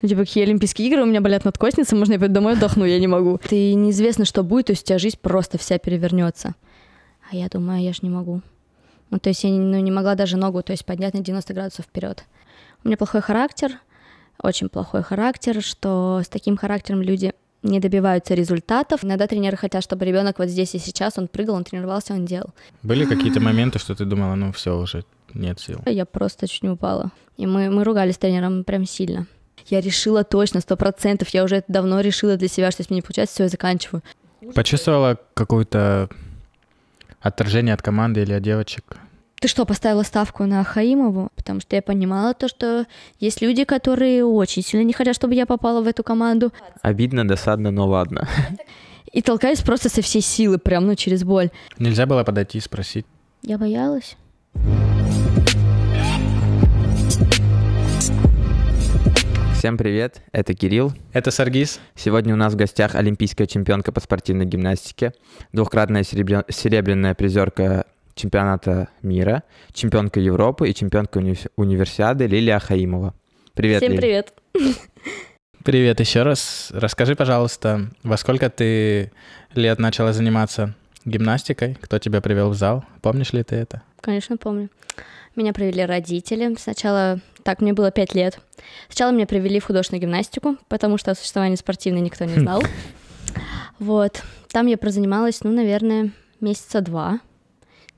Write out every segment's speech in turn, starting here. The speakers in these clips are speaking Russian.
Ну, типа, какие Олимпийские игры, у меня болят надкосницы, можно я пойду домой отдохну, я не могу. Ты неизвестно, что будет, то есть у тебя жизнь просто вся перевернется. А я думаю, я же не могу. Ну, то есть я ну, не могла даже ногу, то есть поднять на 90 градусов вперед. У меня плохой характер, очень плохой характер, что с таким характером люди не добиваются результатов. Иногда тренеры хотят, чтобы ребенок вот здесь и сейчас, он прыгал, он тренировался, он делал. Были какие-то моменты, что ты думала, ну все уже, нет сил? Я просто чуть не упала. И мы, мы ругались с тренером прям сильно. Я решила точно, сто процентов. Я уже это давно решила для себя, что если мне не получается, все, я заканчиваю. Почувствовала какое-то отторжение от команды или от девочек? Ты что, поставила ставку на Хаимову? Потому что я понимала то, что есть люди, которые очень сильно не хотят, чтобы я попала в эту команду. Обидно, досадно, но ладно. И толкаюсь просто со всей силы, прям, ну, через боль. Нельзя было подойти и спросить? Я боялась. Всем привет, это Кирилл. Это Саргиз. Сегодня у нас в гостях олимпийская чемпионка по спортивной гимнастике, двухкратная серебря... серебряная призерка чемпионата мира, чемпионка Европы и чемпионка уни... универсиады Лилия Хаимова. Привет, Всем Лиль. привет. Привет еще раз. Расскажи, пожалуйста, во сколько ты лет начала заниматься гимнастикой? Кто тебя привел в зал? Помнишь ли ты это? Конечно, помню. Меня привели родители. Сначала так, мне было пять лет. Сначала меня привели в художественную гимнастику, потому что о существовании спортивной никто не хм. знал. Вот. Там я прозанималась, ну, наверное, месяца два.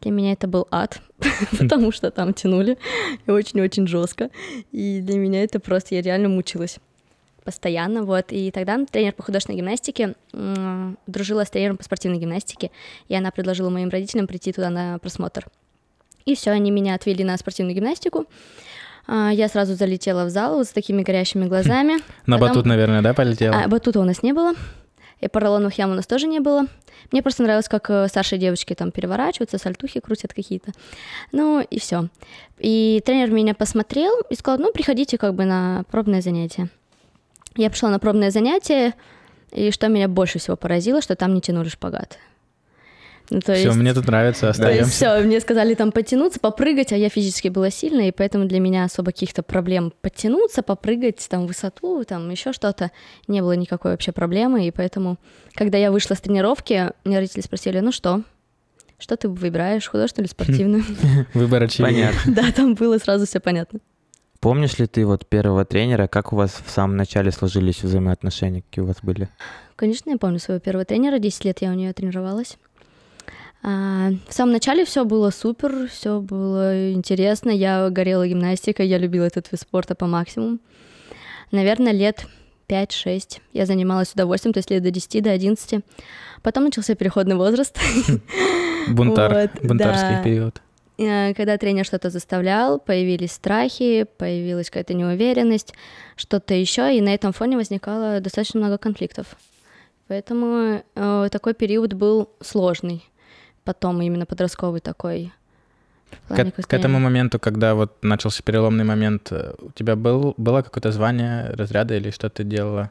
Для меня это был ад, хм. потому что там тянули очень-очень жестко. И для меня это просто, я реально мучилась постоянно, вот, и тогда тренер по художественной гимнастике дружила с тренером по спортивной гимнастике, и она предложила моим родителям прийти туда на просмотр. И все, они меня отвели на спортивную гимнастику, а, я сразу залетела в зал вот с такими горящими глазами. На Потом... батут, наверное, да, полетела? А, батута у нас не было. И поролоновых ям у нас тоже не было. Мне просто нравилось, как э, старшие девочки там переворачиваются, сальтухи крутят какие-то. Ну и все. И тренер меня посмотрел и сказал, ну приходите как бы на пробное занятие. Я пришла на пробное занятие, и что меня больше всего поразило, что там не тянули шпагат. Ну, то все, есть... мне тут нравится, остаемся. Все, мне сказали там потянуться, попрыгать, а я физически была сильная, и поэтому для меня особо каких-то проблем подтянуться, попрыгать, там, высоту, там, еще что-то, не было никакой вообще проблемы, и поэтому, когда я вышла с тренировки, мне родители спросили, ну что, что ты выбираешь, художественную или спортивную? Выбор очевиден. Понятно. Да, там было сразу все понятно. Помнишь ли ты вот первого тренера, как у вас в самом начале сложились взаимоотношения, какие у вас были? Конечно, я помню своего первого тренера, 10 лет я у нее тренировалась. А, в самом начале все было супер, все было интересно. Я горела гимнастикой, я любила этот вид спорта по максимуму. Наверное, лет 5-6 я занималась с удовольствием, то есть лет до 10, до 11. Потом начался переходный возраст. Хм. Бунтар, вот, бунтарский да. период. Э, когда тренер что-то заставлял, появились страхи, появилась какая-то неуверенность, что-то еще, и на этом фоне возникало достаточно много конфликтов. Поэтому э, такой период был сложный потом именно подростковый такой. к, к этому моменту, когда вот начался переломный момент, э, у тебя был, было какое-то звание, разряда или что ты делала?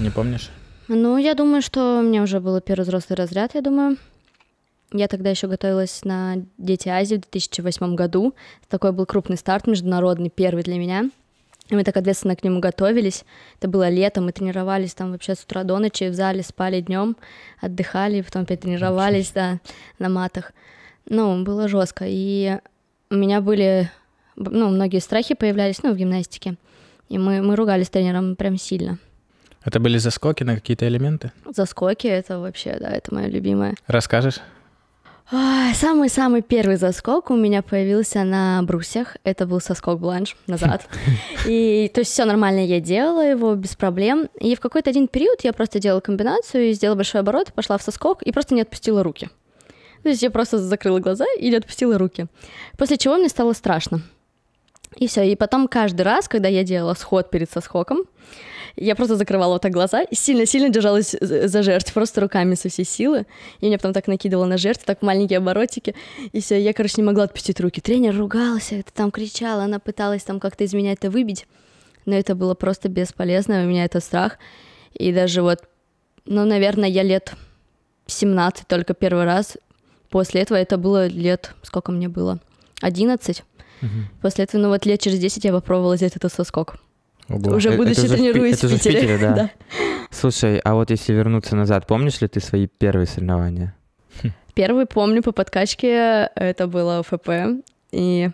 Не помнишь? Ну, я думаю, что у меня уже был первый взрослый разряд, я думаю. Я тогда еще готовилась на Дети Азии в 2008 году. Такой был крупный старт международный, первый для меня. И мы так ответственно к нему готовились. Это было лето, мы тренировались там вообще с утра до ночи в зале, спали днем, отдыхали, потом опять тренировались, да, на матах. Ну, было жестко. И у меня были, ну, многие страхи появлялись, ну, в гимнастике. И мы, мы ругались с тренером прям сильно. Это были заскоки на какие-то элементы? Заскоки — это вообще, да, это мое любимое. Расскажешь? Самый-самый первый заскок у меня появился на брусьях. Это был соскок бланш назад. И то есть все нормально, я делала его без проблем. И в какой-то один период я просто делала комбинацию, сделала большой оборот, пошла в соскок и просто не отпустила руки. То есть я просто закрыла глаза и не отпустила руки. После чего мне стало страшно. И все. И потом каждый раз, когда я делала сход перед соскоком, я просто закрывала вот так глаза и сильно-сильно держалась за жертв, просто руками со всей силы. И меня потом так накидывало на жертву так маленькие оборотики. И все, я, короче, не могла отпустить руки. Тренер ругался, это там кричала, она пыталась там как-то из меня это выбить. Но это было просто бесполезно, у меня это страх. И даже вот, ну, наверное, я лет 17 только первый раз. После этого это было лет, сколько мне было? 11. Угу. После этого, ну вот лет через 10 я попробовала сделать этот соскок. Ого. Уже э, будучи это в, Питере. в Питере да. да. Слушай, а вот если вернуться назад, помнишь ли ты свои первые соревнования? Первый помню по подкачке, это было ФП. И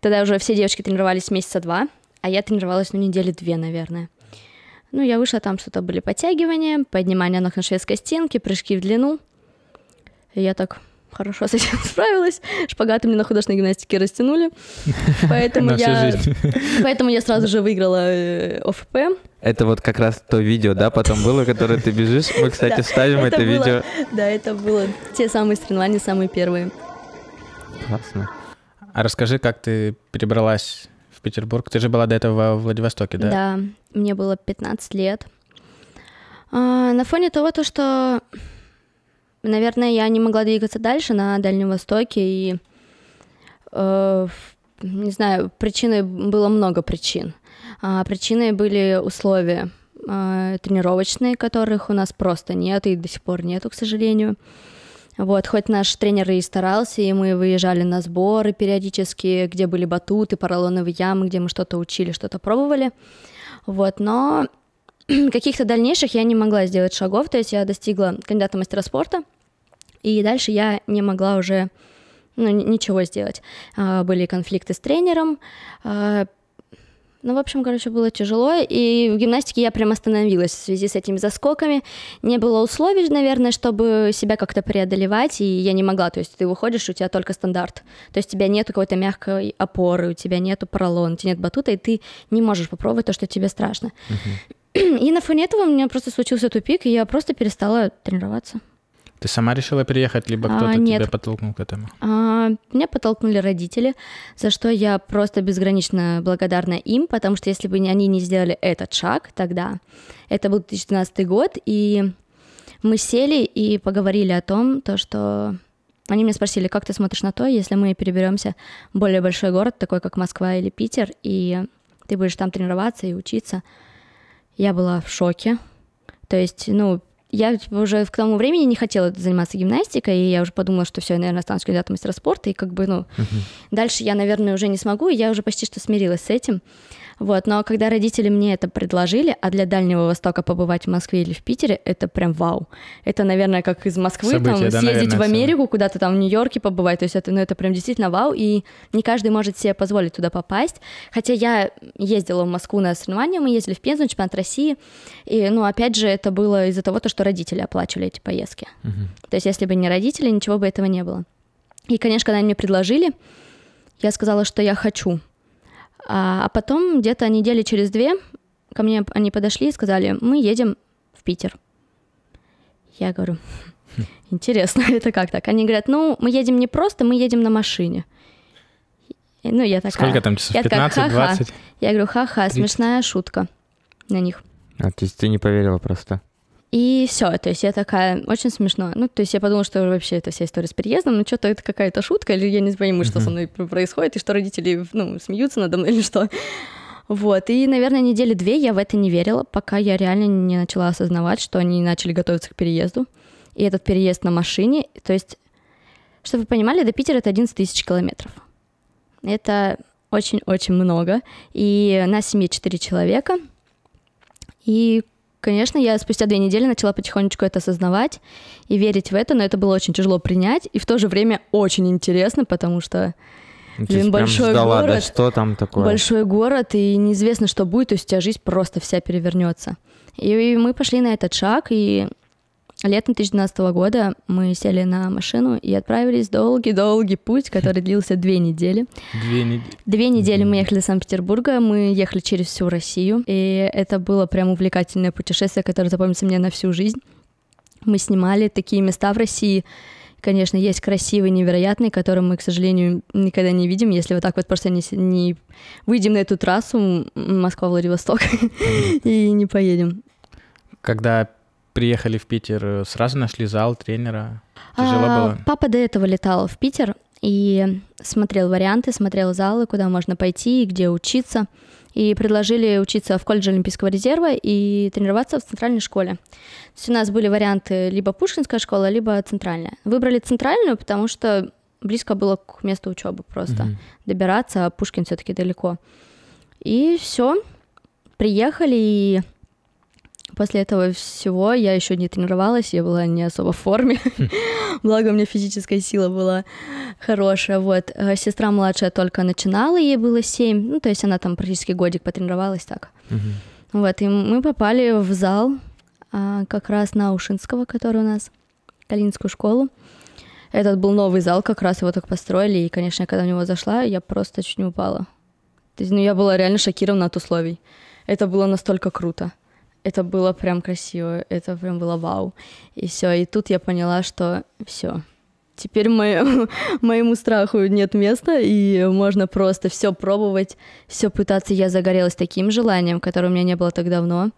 тогда уже все девочки тренировались месяца два, а я тренировалась, ну, недели две, наверное. Ну, я вышла, там что-то были подтягивания, поднимания ног на шведской стенке, прыжки в длину. И я так, хорошо с этим справилась. Шпагаты мне на художественной гимнастике растянули. Поэтому я, поэтому я сразу же выиграла э, ОФП. Это вот как раз то видео, да, потом было, которое ты бежишь. Мы, кстати, ставим это видео. Да, это было те самые соревнования, самые первые. Классно. А расскажи, как ты перебралась в Петербург? Ты же была до этого во Владивостоке, да? Да, мне было 15 лет. А, на фоне того, то, что Наверное, я не могла двигаться дальше на Дальнем Востоке, и, э, не знаю, причиной было много причин. А причиной были условия э, тренировочные, которых у нас просто нет и до сих пор нету, к сожалению. Вот, хоть наш тренер и старался, и мы выезжали на сборы периодически, где были батуты, поролоновые ямы, где мы что-то учили, что-то пробовали. Вот, но каких-то дальнейших я не могла сделать шагов, то есть я достигла кандидата мастера спорта — и дальше я не могла уже ну, ничего сделать. А, были конфликты с тренером. А, ну, в общем, короче, было тяжело, и в гимнастике я прям остановилась в связи с этими заскоками. Не было условий, наверное, чтобы себя как-то преодолевать, и я не могла. То есть ты выходишь, у тебя только стандарт. То есть у тебя нету какой-то мягкой опоры, у тебя нету поролона, у тебя нет батута, и ты не можешь попробовать то, что тебе страшно. Uh-huh. И на фоне этого у меня просто случился тупик, и я просто перестала тренироваться. Ты сама решила переехать, либо кто-то а, нет. тебя подтолкнул к этому? А, меня подтолкнули родители, за что я просто безгранично благодарна им, потому что если бы они не сделали этот шаг тогда, это был 2012 год, и мы сели и поговорили о том, то, что они меня спросили, как ты смотришь на то, если мы переберемся в более большой город, такой как Москва или Питер, и ты будешь там тренироваться и учиться. Я была в шоке. То есть, ну, я типа, уже к тому времени не хотела заниматься гимнастикой, и я уже подумала, что все, я, наверное, останусь кандидатом мастера спорта, и как бы, ну, uh-huh. дальше я, наверное, уже не смогу, и я уже почти что смирилась с этим. Вот, но когда родители мне это предложили, а для Дальнего Востока побывать в Москве или в Питере, это прям вау. Это, наверное, как из Москвы Событие, там да, съездить наверное, в Америку, все. куда-то там в Нью-Йорке побывать. То есть это, ну, это прям действительно вау, и не каждый может себе позволить туда попасть. Хотя я ездила в Москву на соревнования, мы ездили в Пензу, на чемпионат России. И, ну, опять же, это было из-за того, что родители оплачивали эти поездки. Угу. То есть если бы не родители, ничего бы этого не было. И, конечно, когда они мне предложили, я сказала, что я хочу. А, а потом где-то недели через две ко мне они подошли и сказали, мы едем в Питер. Я говорю, «Хм, интересно, это как так? Они говорят, ну, мы едем не просто, мы едем на машине. Ну, я такая... Сколько там часов? 15, 20? Я говорю, ха-ха, смешная шутка на них. А, то есть ты не поверила просто? И все, то есть я такая, очень смешно. Ну, то есть я подумала, что вообще это вся история с переездом, ну, что-то это какая-то шутка, или я не пойму, что uh-huh. со мной происходит, и что родители, ну, смеются надо мной или что. Вот, и, наверное, недели две я в это не верила, пока я реально не начала осознавать, что они начали готовиться к переезду. И этот переезд на машине, то есть, чтобы вы понимали, до Питера это 11 тысяч километров. Это очень-очень много. И на семье 4 человека. И Конечно, я спустя две недели начала потихонечку это осознавать и верить в это, но это было очень тяжело принять, и в то же время очень интересно, потому что ну, Блин, большой ждала, город, да, что там такое? Большой город, и неизвестно, что будет, то есть у тебя жизнь просто вся перевернется. И мы пошли на этот шаг, и Летом 2012 года мы сели на машину и отправились долгий-долгий путь, который длился две недели. Две недели. Две недели мы ехали из Санкт-Петербурга, мы ехали через всю Россию, и это было прям увлекательное путешествие, которое запомнится мне на всю жизнь. Мы снимали такие места в России, конечно, есть красивые, невероятные, которые мы, к сожалению, никогда не видим. Если вот так вот просто не, не выйдем на эту трассу Москва-Владивосток и не поедем. Когда приехали в Питер, э, сразу нашли зал тренера? А, Тяжело а, было? Папа до этого летал в Питер и смотрел варианты, смотрел залы, куда можно пойти и где учиться. И предложили учиться в колледже Олимпийского резерва и тренироваться в центральной школе. То есть у нас были варианты либо Пушкинская школа, либо центральная. Выбрали центральную, потому что близко было к месту учебы просто mm добираться, а Пушкин все-таки далеко. И все, приехали и После этого всего я еще не тренировалась, я была не особо в форме. Благо, у меня физическая сила была хорошая. Вот. Э, сестра младшая только начинала, ей было 7. Ну, то есть она там практически годик потренировалась так. Вот, и мы попали в зал а, как раз на Ушинского, который у нас, Калининскую школу. Этот был новый зал, как раз его так построили, и, конечно, когда в него зашла, я просто чуть не упала. То есть, ну, я была реально шокирована от условий. Это было настолько круто это было прям красиво, это прям было вау. И все, и тут я поняла, что все. Теперь мое, моему страху нет места, и можно просто все пробовать, все пытаться. Я загорелась таким желанием, которое у меня не было так давно.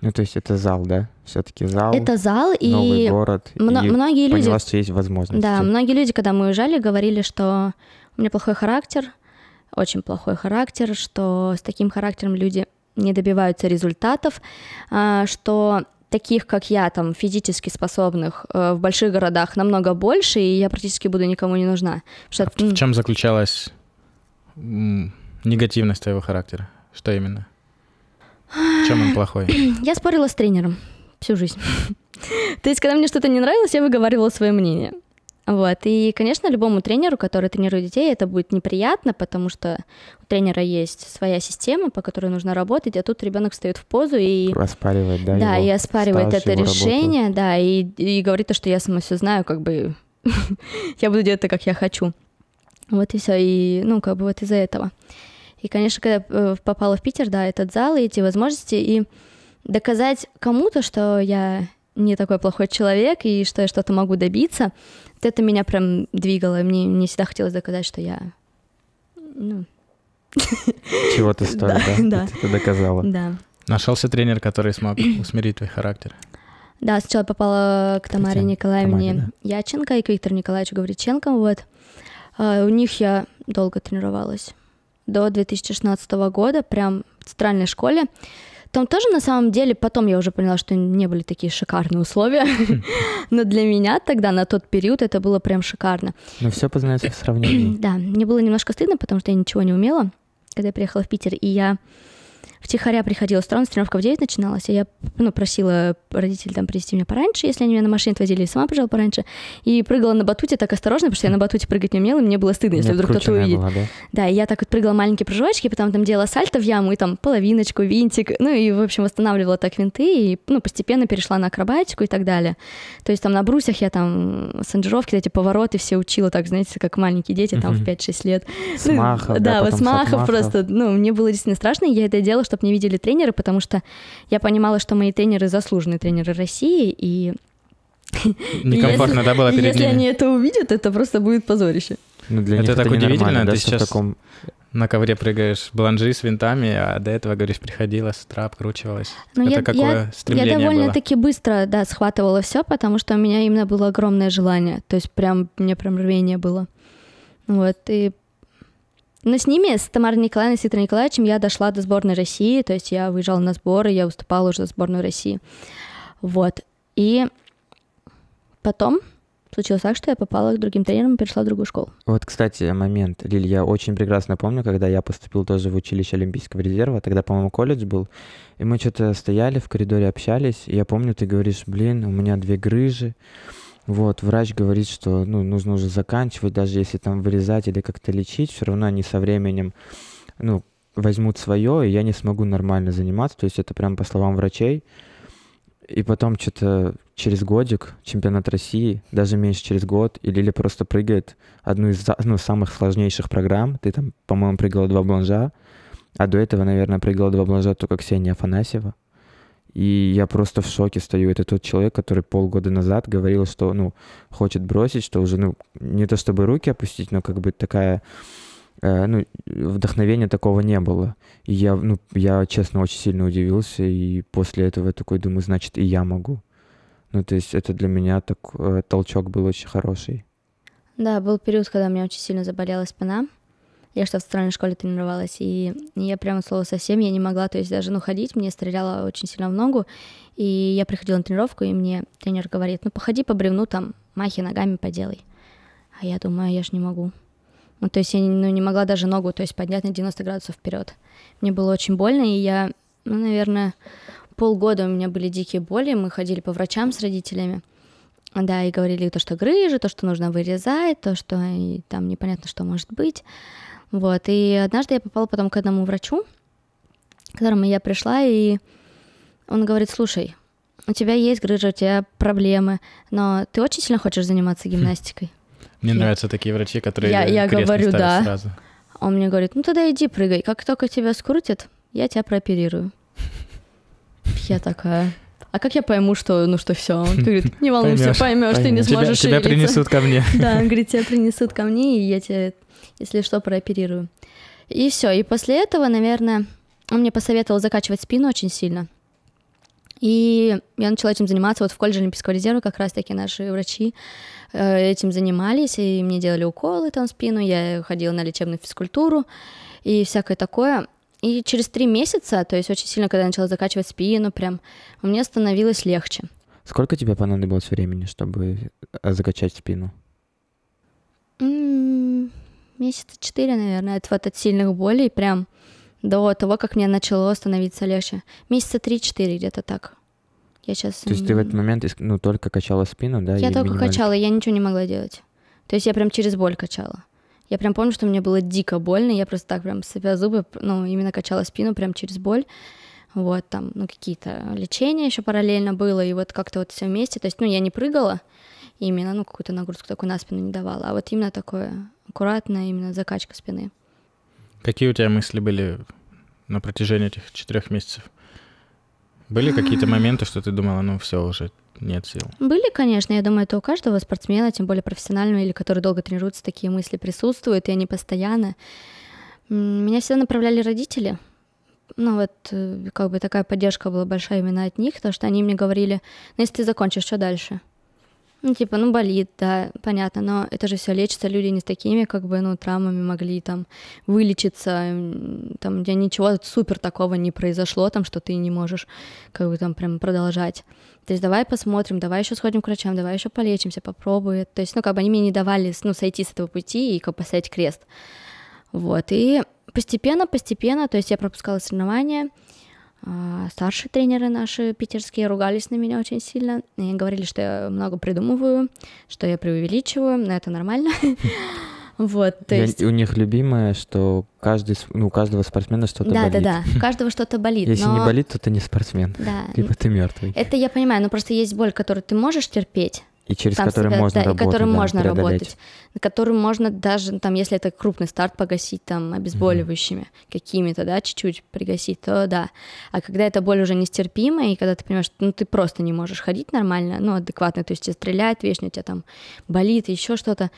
Ну, то есть это зал, да? Все-таки зал. Это зал новый и новый город. Мно- и многие люди. Поняла, что есть возможность. Да, многие люди, когда мы уезжали, говорили, что у меня плохой характер, очень плохой характер, что с таким характером люди не добиваются результатов, а, что таких, как я, там, физически способных э, в больших городах намного больше, и я практически буду никому не нужна. Что... А в чем заключалась негативность твоего характера? Что именно? В чем он плохой? Я спорила с тренером всю жизнь. То есть, когда мне что-то не нравилось, я выговаривала свое мнение. Вот. И, конечно, любому тренеру, который тренирует детей, это будет неприятно, потому что у тренера есть своя система, по которой нужно работать, а тут ребенок встает в позу и... Оспаривает, да? Да, и оспаривает это решение, работу. да, и, и говорит то, что я сама все знаю, как бы я буду делать так, как я хочу. Вот и все. И, ну, как бы вот из-за этого. И, конечно, когда э, попала в Питер, да, этот зал и эти возможности, и доказать кому-то, что я не такой плохой человек и что я что-то могу добиться. Вот это меня прям двигало. Мне, не всегда хотелось доказать, что я... Ну... Чего ты стоишь, да? да? Ты это доказала. Да. Нашелся тренер, который смог усмирить твой характер? Да, сначала попала к Тамаре Николаевне Тамаре, да. Яченко и к Виктору Николаевичу Гавриченко. Вот. А, у них я долго тренировалась. До 2016 года, прям в центральной школе. Там тоже, на самом деле, потом я уже поняла, что не были такие шикарные условия. Хм. Но для меня тогда, на тот период, это было прям шикарно. Но ну, все познается в сравнении. Да, мне было немножко стыдно, потому что я ничего не умела, когда я приехала в Питер, и я втихаря приходила с тренировка в 9 начиналась, и я, ну, просила родителей там привезти меня пораньше, если они меня на машине отвозили, сама, пожалуй, пораньше, и прыгала на батуте так осторожно, потому что я на батуте прыгать не умела, и мне было стыдно, если вдруг кто-то увидит. Была, да? да, и я так вот прыгала маленькие прыжочки, потом там делала сальто в яму, и там половиночку, винтик, ну, и, в общем, восстанавливала так винты, и, ну, постепенно перешла на акробатику и так далее. То есть там на брусьях я там санджировки, эти повороты все учила, так, знаете, как маленькие дети, там, в 5-6 лет. Смахов, ну, да, да вот смахов, смахов просто, ну, мне было действительно страшно, и я это делала, чтобы не видели тренеры, потому что я понимала, что мои тренеры заслуженные тренеры России, и Некомфортно, да, было перед если ними? они это увидят, это просто будет позорище. Ну, это так удивительно, ты сейчас на ковре прыгаешь бланжи с винтами, а до этого, говоришь, приходила с утра, обкручивалась. Ну, это я, какое я, стремление Я довольно-таки быстро, да, схватывала все, потому что у меня именно было огромное желание, то есть прям, мне прям рвение было. Вот, и но с ними, с Тамарой Николаевной, с Виктором Николаевичем, я дошла до сборной России, то есть я выезжала на сборы, я выступала уже за сборную России. Вот. И потом случилось так, что я попала к другим тренерам и перешла в другую школу. Вот, кстати, момент, Лиль, я очень прекрасно помню, когда я поступил тоже в училище Олимпийского резерва, тогда, по-моему, колледж был, и мы что-то стояли в коридоре, общались, и я помню, ты говоришь, блин, у меня две грыжи, вот, врач говорит, что ну, нужно уже заканчивать, даже если там вырезать или как-то лечить, все равно они со временем, ну, возьмут свое, и я не смогу нормально заниматься. То есть это прям по словам врачей. И потом что-то через годик чемпионат России, даже меньше через год, и Лили просто прыгает одну из ну, самых сложнейших программ. Ты там, по-моему, прыгала два бланжа, а до этого, наверное, прыгала два бланжа только Ксения Афанасьева. И я просто в шоке стою. Это тот человек, который полгода назад говорил, что, ну, хочет бросить, что уже, ну, не то чтобы руки опустить, но как бы такая э, ну, вдохновения такого не было. И я, ну, я, честно, очень сильно удивился, и после этого я такой думаю, значит, и я могу. Ну, то есть это для меня так, э, толчок был очень хороший. Да, был период, когда у меня очень сильно заболела спина, я что в центральной школе тренировалась, и я прямо слово совсем, я не могла, то есть даже, ну, ходить, мне стреляло очень сильно в ногу, и я приходила на тренировку, и мне тренер говорит, ну, походи по бревну там, махи ногами поделай. А я думаю, «А, я ж не могу. Ну, то есть я ну, не могла даже ногу, то есть поднять на 90 градусов вперед. Мне было очень больно, и я, ну, наверное, полгода у меня были дикие боли, мы ходили по врачам с родителями, да, и говорили то, что грыжи, то, что нужно вырезать, то, что и там непонятно, что может быть. Вот, и однажды я попала потом к одному врачу, к которому я пришла, и он говорит, слушай, у тебя есть грыжа, у тебя проблемы, но ты очень сильно хочешь заниматься хм. гимнастикой. Мне я... нравятся такие врачи, которые я, я говорю, да. сразу. Он мне говорит, ну тогда иди прыгай, как только тебя скрутят, я тебя прооперирую. Я такая, а как я пойму, что, ну что все? Он говорит, не волнуйся, поймешь, ты не сможешь Тебя, принесут ко мне. Да, он говорит, тебя принесут ко мне, и я тебе если что, прооперирую. И все. И после этого, наверное, он мне посоветовал закачивать спину очень сильно. И я начала этим заниматься. Вот в колледже Олимпийского резерва как раз-таки наши врачи э, этим занимались, и мне делали уколы там в спину, я ходила на лечебную физкультуру и всякое такое. И через три месяца, то есть очень сильно, когда я начала закачивать спину, прям мне становилось легче. Сколько тебе понадобилось времени, чтобы э, закачать спину? месяца четыре, наверное, от вот от сильных болей прям до того, как мне начало становиться легче. Месяца три-четыре где-то так. Я сейчас... То есть ты в этот момент ну, только качала спину, да? Я только качала, я ничего не могла делать. То есть я прям через боль качала. Я прям помню, что мне было дико больно, я просто так прям сопя зубы, ну, именно качала спину прям через боль. Вот, там, ну, какие-то лечения еще параллельно было, и вот как-то вот все вместе. То есть, ну, я не прыгала именно, ну, какую-то нагрузку такую на спину не давала, а вот именно такое аккуратно именно закачка спины. Какие у тебя мысли были на протяжении этих четырех месяцев? Были какие-то моменты, что ты думала, ну все уже нет сил? Были, конечно. Я думаю, это у каждого спортсмена, тем более профессионального или который долго тренируется, такие мысли присутствуют, и они постоянно. Меня всегда направляли родители. Ну вот, э, как бы такая поддержка была большая именно от них, потому что они мне говорили, ну если ты закончишь, что дальше? Ну, типа, ну, болит, да, понятно, но это же все лечится, люди не с такими, как бы, ну, травмами могли там вылечиться, там, где ничего супер такого не произошло, там, что ты не можешь, как бы, там, прям продолжать. То есть давай посмотрим, давай еще сходим к врачам, давай еще полечимся, попробуй. То есть, ну, как бы они мне не давали, ну, сойти с этого пути и как поставить крест. Вот, и постепенно, постепенно, то есть я пропускала соревнования, а, старшие тренеры наши питерские ругались на меня очень сильно и говорили, что я много придумываю, что я преувеличиваю, но это нормально. Вот, то есть... У них любимое, что каждый, ну, у каждого спортсмена что-то да, болит. Да, да, да, у каждого что-то болит. Если но... не болит, то ты не спортсмен, да. либо типа ты мертвый. Это я понимаю, но просто есть боль, которую ты можешь терпеть, и через там который можно да, работать, и которым да, можно работать, которым можно даже там, если это крупный старт, погасить там обезболивающими mm-hmm. какими-то, да, чуть-чуть пригасить, то да. А когда эта боль уже нестерпимая и когда ты понимаешь, что, ну ты просто не можешь ходить нормально, ну адекватно, то есть тебя стреляет вечно, у тебя там болит, еще что-то,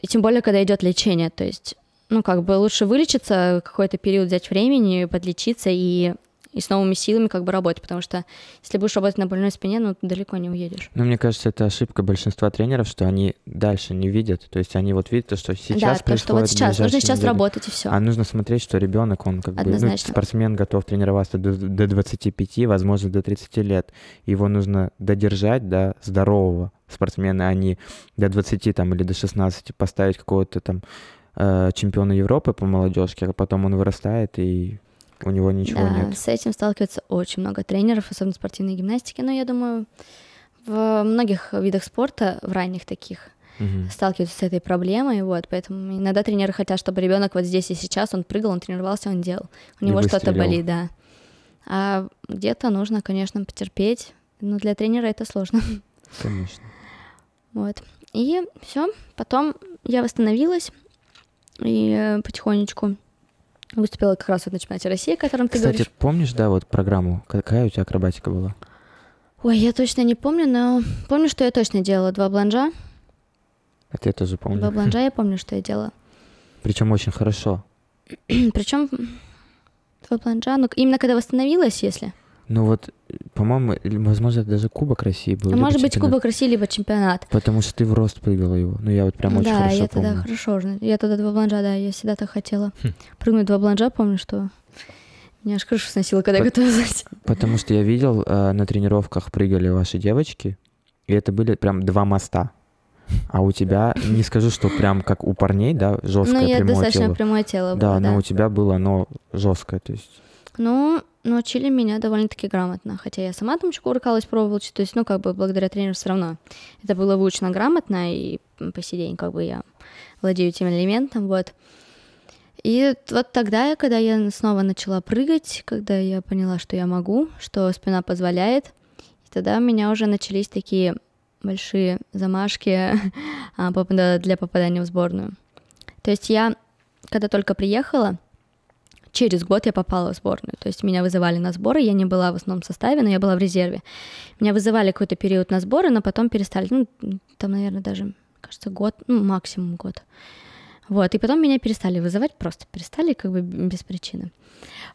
и тем более когда идет лечение, то есть ну, как бы лучше вылечиться, какой-то период взять времени, подлечиться и и с новыми силами как бы работать, потому что если будешь работать на больной спине, ну, ты далеко не уедешь. Ну, мне кажется, это ошибка большинства тренеров, что они дальше не видят, то есть они вот видят что сейчас да, происходит. Да, что вот сейчас, нужно сейчас недели. работать и все. А нужно смотреть, что ребенок, он как Однозначно. бы, ну, спортсмен готов тренироваться до, до 25, возможно, до 30 лет, его нужно додержать до здорового спортсмена, а не до 20 там или до 16 поставить какого-то там э, чемпиона Европы по молодежке, а потом он вырастает и у него ничего да, нет. С этим сталкивается очень много тренеров, особенно спортивной гимнастики, но я думаю, в многих видах спорта, в ранних таких, угу. сталкиваются с этой проблемой, вот, поэтому иногда тренеры хотят, чтобы ребенок вот здесь и сейчас он прыгал, он тренировался, он делал, у него что-то болит, да. А где-то нужно, конечно, потерпеть, но для тренера это сложно. Конечно. Вот. И все. Потом я восстановилась и э, потихонечку Выступила как раз вот на чемпионате России, о котором ты Кстати, говоришь. Кстати, помнишь, да, вот программу? Какая у тебя акробатика была? Ой, я точно не помню, но помню, что я точно делала два бланжа. Это я тоже помню. Два бланжа я помню, что я делала. Причем очень хорошо. Причем два бланжа, ну именно когда восстановилась, если. Ну вот, по-моему, возможно, это даже Кубок России был. может быть, чемпионат. Кубок России, либо чемпионат. Потому что ты в рост прыгала его. Ну, я вот прям да, очень хорошо я помню. тогда хорошо. уже. Я тогда два бланжа, да, я всегда так хотела. Хм. Прыгнуть два бланжа, помню, что меня аж крышу сносило, когда По- готовилась. Потому что я видел, э, на тренировках прыгали ваши девочки, и это были прям два моста. А у тебя, не скажу, что прям как у парней, да, жесткое ну, прямое тело. Ну, я достаточно прямое тело было, да. да. но у тебя было оно жесткое, то есть... Ну, научили меня довольно-таки грамотно, хотя я сама там кувыркалась, пробовала, то есть, ну, как бы, благодаря тренеру все равно. Это было выучено грамотно, и по сей день, как бы, я владею этим элементом, вот. И вот тогда, когда я снова начала прыгать, когда я поняла, что я могу, что спина позволяет, и тогда у меня уже начались такие большие замашки а, для попадания в сборную. То есть я, когда только приехала, через год я попала в сборную. То есть меня вызывали на сборы, я не была в основном составе, но я была в резерве. Меня вызывали какой-то период на сборы, но потом перестали. Ну, там, наверное, даже, кажется, год, ну, максимум год. Вот, и потом меня перестали вызывать, просто перестали, как бы без причины.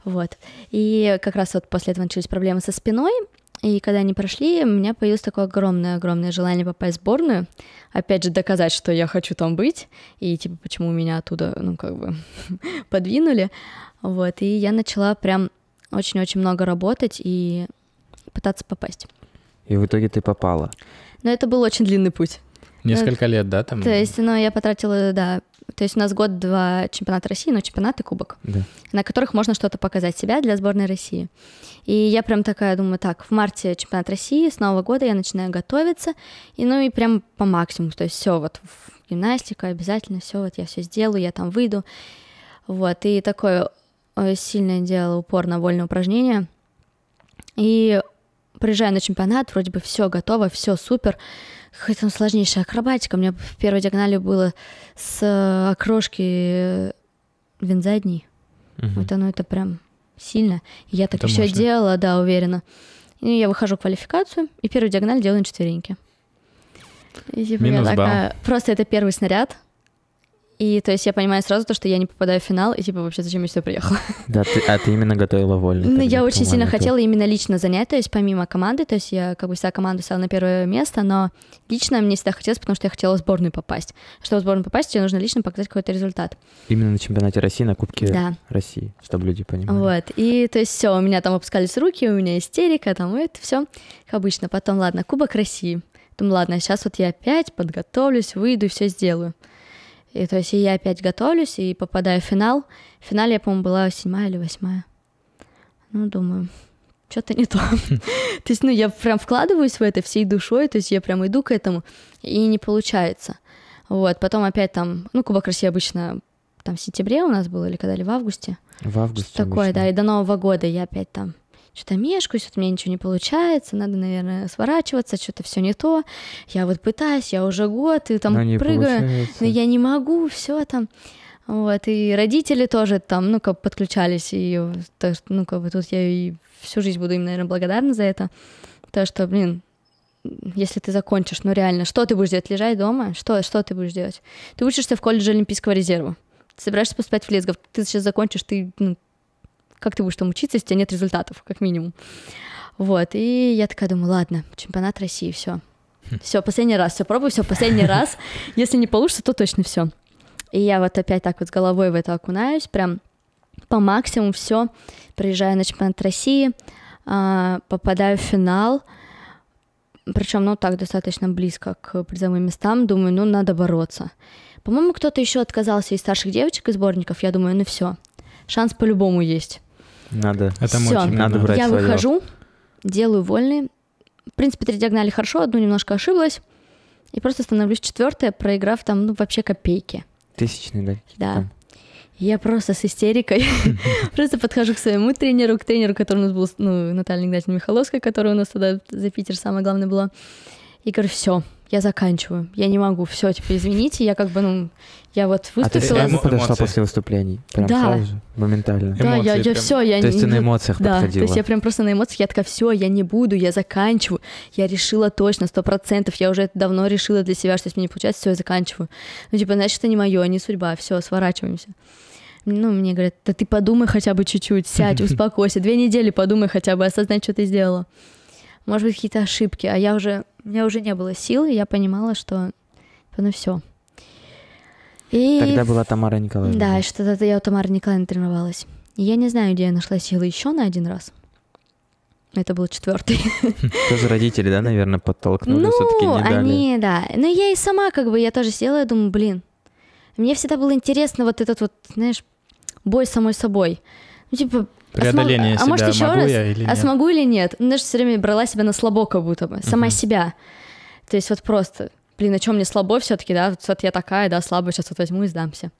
Вот. И как раз вот после этого начались проблемы со спиной, и когда они прошли, у меня появилось такое огромное-огромное желание попасть в сборную. Опять же, доказать, что я хочу там быть. И типа, почему меня оттуда, ну, как бы, подвинули. Вот, и я начала прям очень-очень много работать и пытаться попасть. И в итоге ты попала. Но это был очень длинный путь. Несколько лет, да, там? То есть, ну, я потратила, да, то есть у нас год-два чемпионата России, но ну, чемпионат и кубок, да. на которых можно что-то показать себя для сборной России. И я прям такая думаю, так, в марте чемпионат России, с Нового года я начинаю готовиться, и ну и прям по максимуму, то есть все вот гимнастика обязательно, все вот я все сделаю, я там выйду. Вот, и такой Э, сильно делала упор на вольные упражнения. И приезжаю на чемпионат, вроде бы все готово, все супер. Какая-то сложнейшая акробатика. У меня в первой диагонали было с э, окрошки э, вин задней Угу. Вот оно это прям сильно. я так это еще делала, да, уверенно. И я выхожу в квалификацию, и первую диагональ делаю на четвереньке. И, типа, Минус я такая... Балл. Просто это первый снаряд. И то есть я понимаю сразу то, что я не попадаю в финал, и типа вообще зачем я сюда приехала. Да, ты, а ты именно готовила вольный? Ну, я очень сильно хотела именно лично занять, то есть помимо команды, то есть я как бы вся команду ставила на первое место, но лично мне всегда хотелось, потому что я хотела в сборную попасть. Чтобы в сборную попасть, тебе нужно лично показать какой-то результат. Именно на чемпионате России, на Кубке да. России, чтобы люди понимали. Вот, и то есть все, у меня там опускались руки, у меня истерика, там ну, это все, как обычно. Потом, ладно, Кубок России. Думаю, ладно, сейчас вот я опять подготовлюсь, выйду и все сделаю. И то есть и я опять готовлюсь и попадаю в финал. В финале я, по-моему, была седьмая или восьмая. Ну, думаю, что-то не то. то есть, ну, я прям вкладываюсь в это всей душой, то есть я прям иду к этому, и не получается. Вот, потом опять там, ну, Кубок России обычно там в сентябре у нас был, или когда, ли в августе. В августе. такое, да, и до Нового года я опять там что-то мешкаюсь, вот у меня ничего не получается, надо, наверное, сворачиваться, что-то все не то. Я вот пытаюсь, я уже год, и там но прыгаю, получается. но я не могу, все там. Вот, и родители тоже там, ну, как подключались, и так, ну, как вот тут я и всю жизнь буду им, наверное, благодарна за это. То, что, блин, если ты закончишь, ну реально, что ты будешь делать? Лежать дома? Что, что ты будешь делать? Ты учишься в колледже Олимпийского резерва. Ты собираешься поступать в Лесгов, ты сейчас закончишь, ты, ну, как ты будешь там учиться, если у тебя нет результатов, как минимум. Вот, и я такая думаю, ладно, чемпионат России, все. Хм. Все, последний раз, все, пробую, все, последний раз. Если не получится, то точно все. И я вот опять так вот с головой в это окунаюсь, прям по максимуму все. Приезжаю на чемпионат России, а, попадаю в финал. Причем, ну, так достаточно близко к призовым местам. Думаю, ну, надо бороться. По-моему, кто-то еще отказался из старших девочек и сборников. Я думаю, ну все, шанс по-любому есть. Надо. Это очень надо брать я свое. выхожу, делаю вольные. В принципе, три диагонали хорошо, одну немножко ошиблась. И просто становлюсь четвертая, проиграв там, ну, вообще копейки. Тысячные, да? Да. Там. Я просто с истерикой просто подхожу к своему тренеру, к тренеру, который у нас был, ну, Наталья Игнатьевна Михайловская, которая у нас тогда за Питер самое главное была, и говорю, все, я заканчиваю, я не могу, все, типа, извините, я как бы, ну, я вот выступила. А ты подошла после выступлений? Прям да. сразу же, моментально? Да, эмоции я, я прям... все, я... То есть ты на эмоциях да, подходила? то есть я прям просто на эмоциях, я такая, все, я не буду, я заканчиваю, я решила точно, сто процентов, я уже это давно решила для себя, что если мне не получается, все, я заканчиваю. Ну, типа, значит, это не мое, не судьба, все, сворачиваемся. Ну, мне говорят, да ты подумай хотя бы чуть-чуть, сядь, успокойся, две недели подумай хотя бы, осознать, что ты сделала. Может быть, какие-то ошибки, а я уже у меня уже не было сил, и я понимала, что ну все. И... Тогда была Тамара Николаевна. Да, что то я у Тамары Николаевны тренировалась. И я не знаю, где я нашла силы еще на один раз. Это был четвертый. Тоже родители, да, наверное, подтолкнули, ну, все-таки не дали. они, да. Но я и сама, как бы, я тоже села, я думаю, блин, мне всегда было интересно вот этот вот, знаешь, бой самой собой. Ну, типа, а преодоление а смог... себя, а может, еще могу раз? я или а нет? А смогу или нет? Ну, даже все время брала себя на слабо как будто бы, сама uh-huh. себя. То есть вот просто, блин, а чем мне слабо все-таки, да, вот, вот я такая, да, слабая, сейчас вот возьму и сдамся.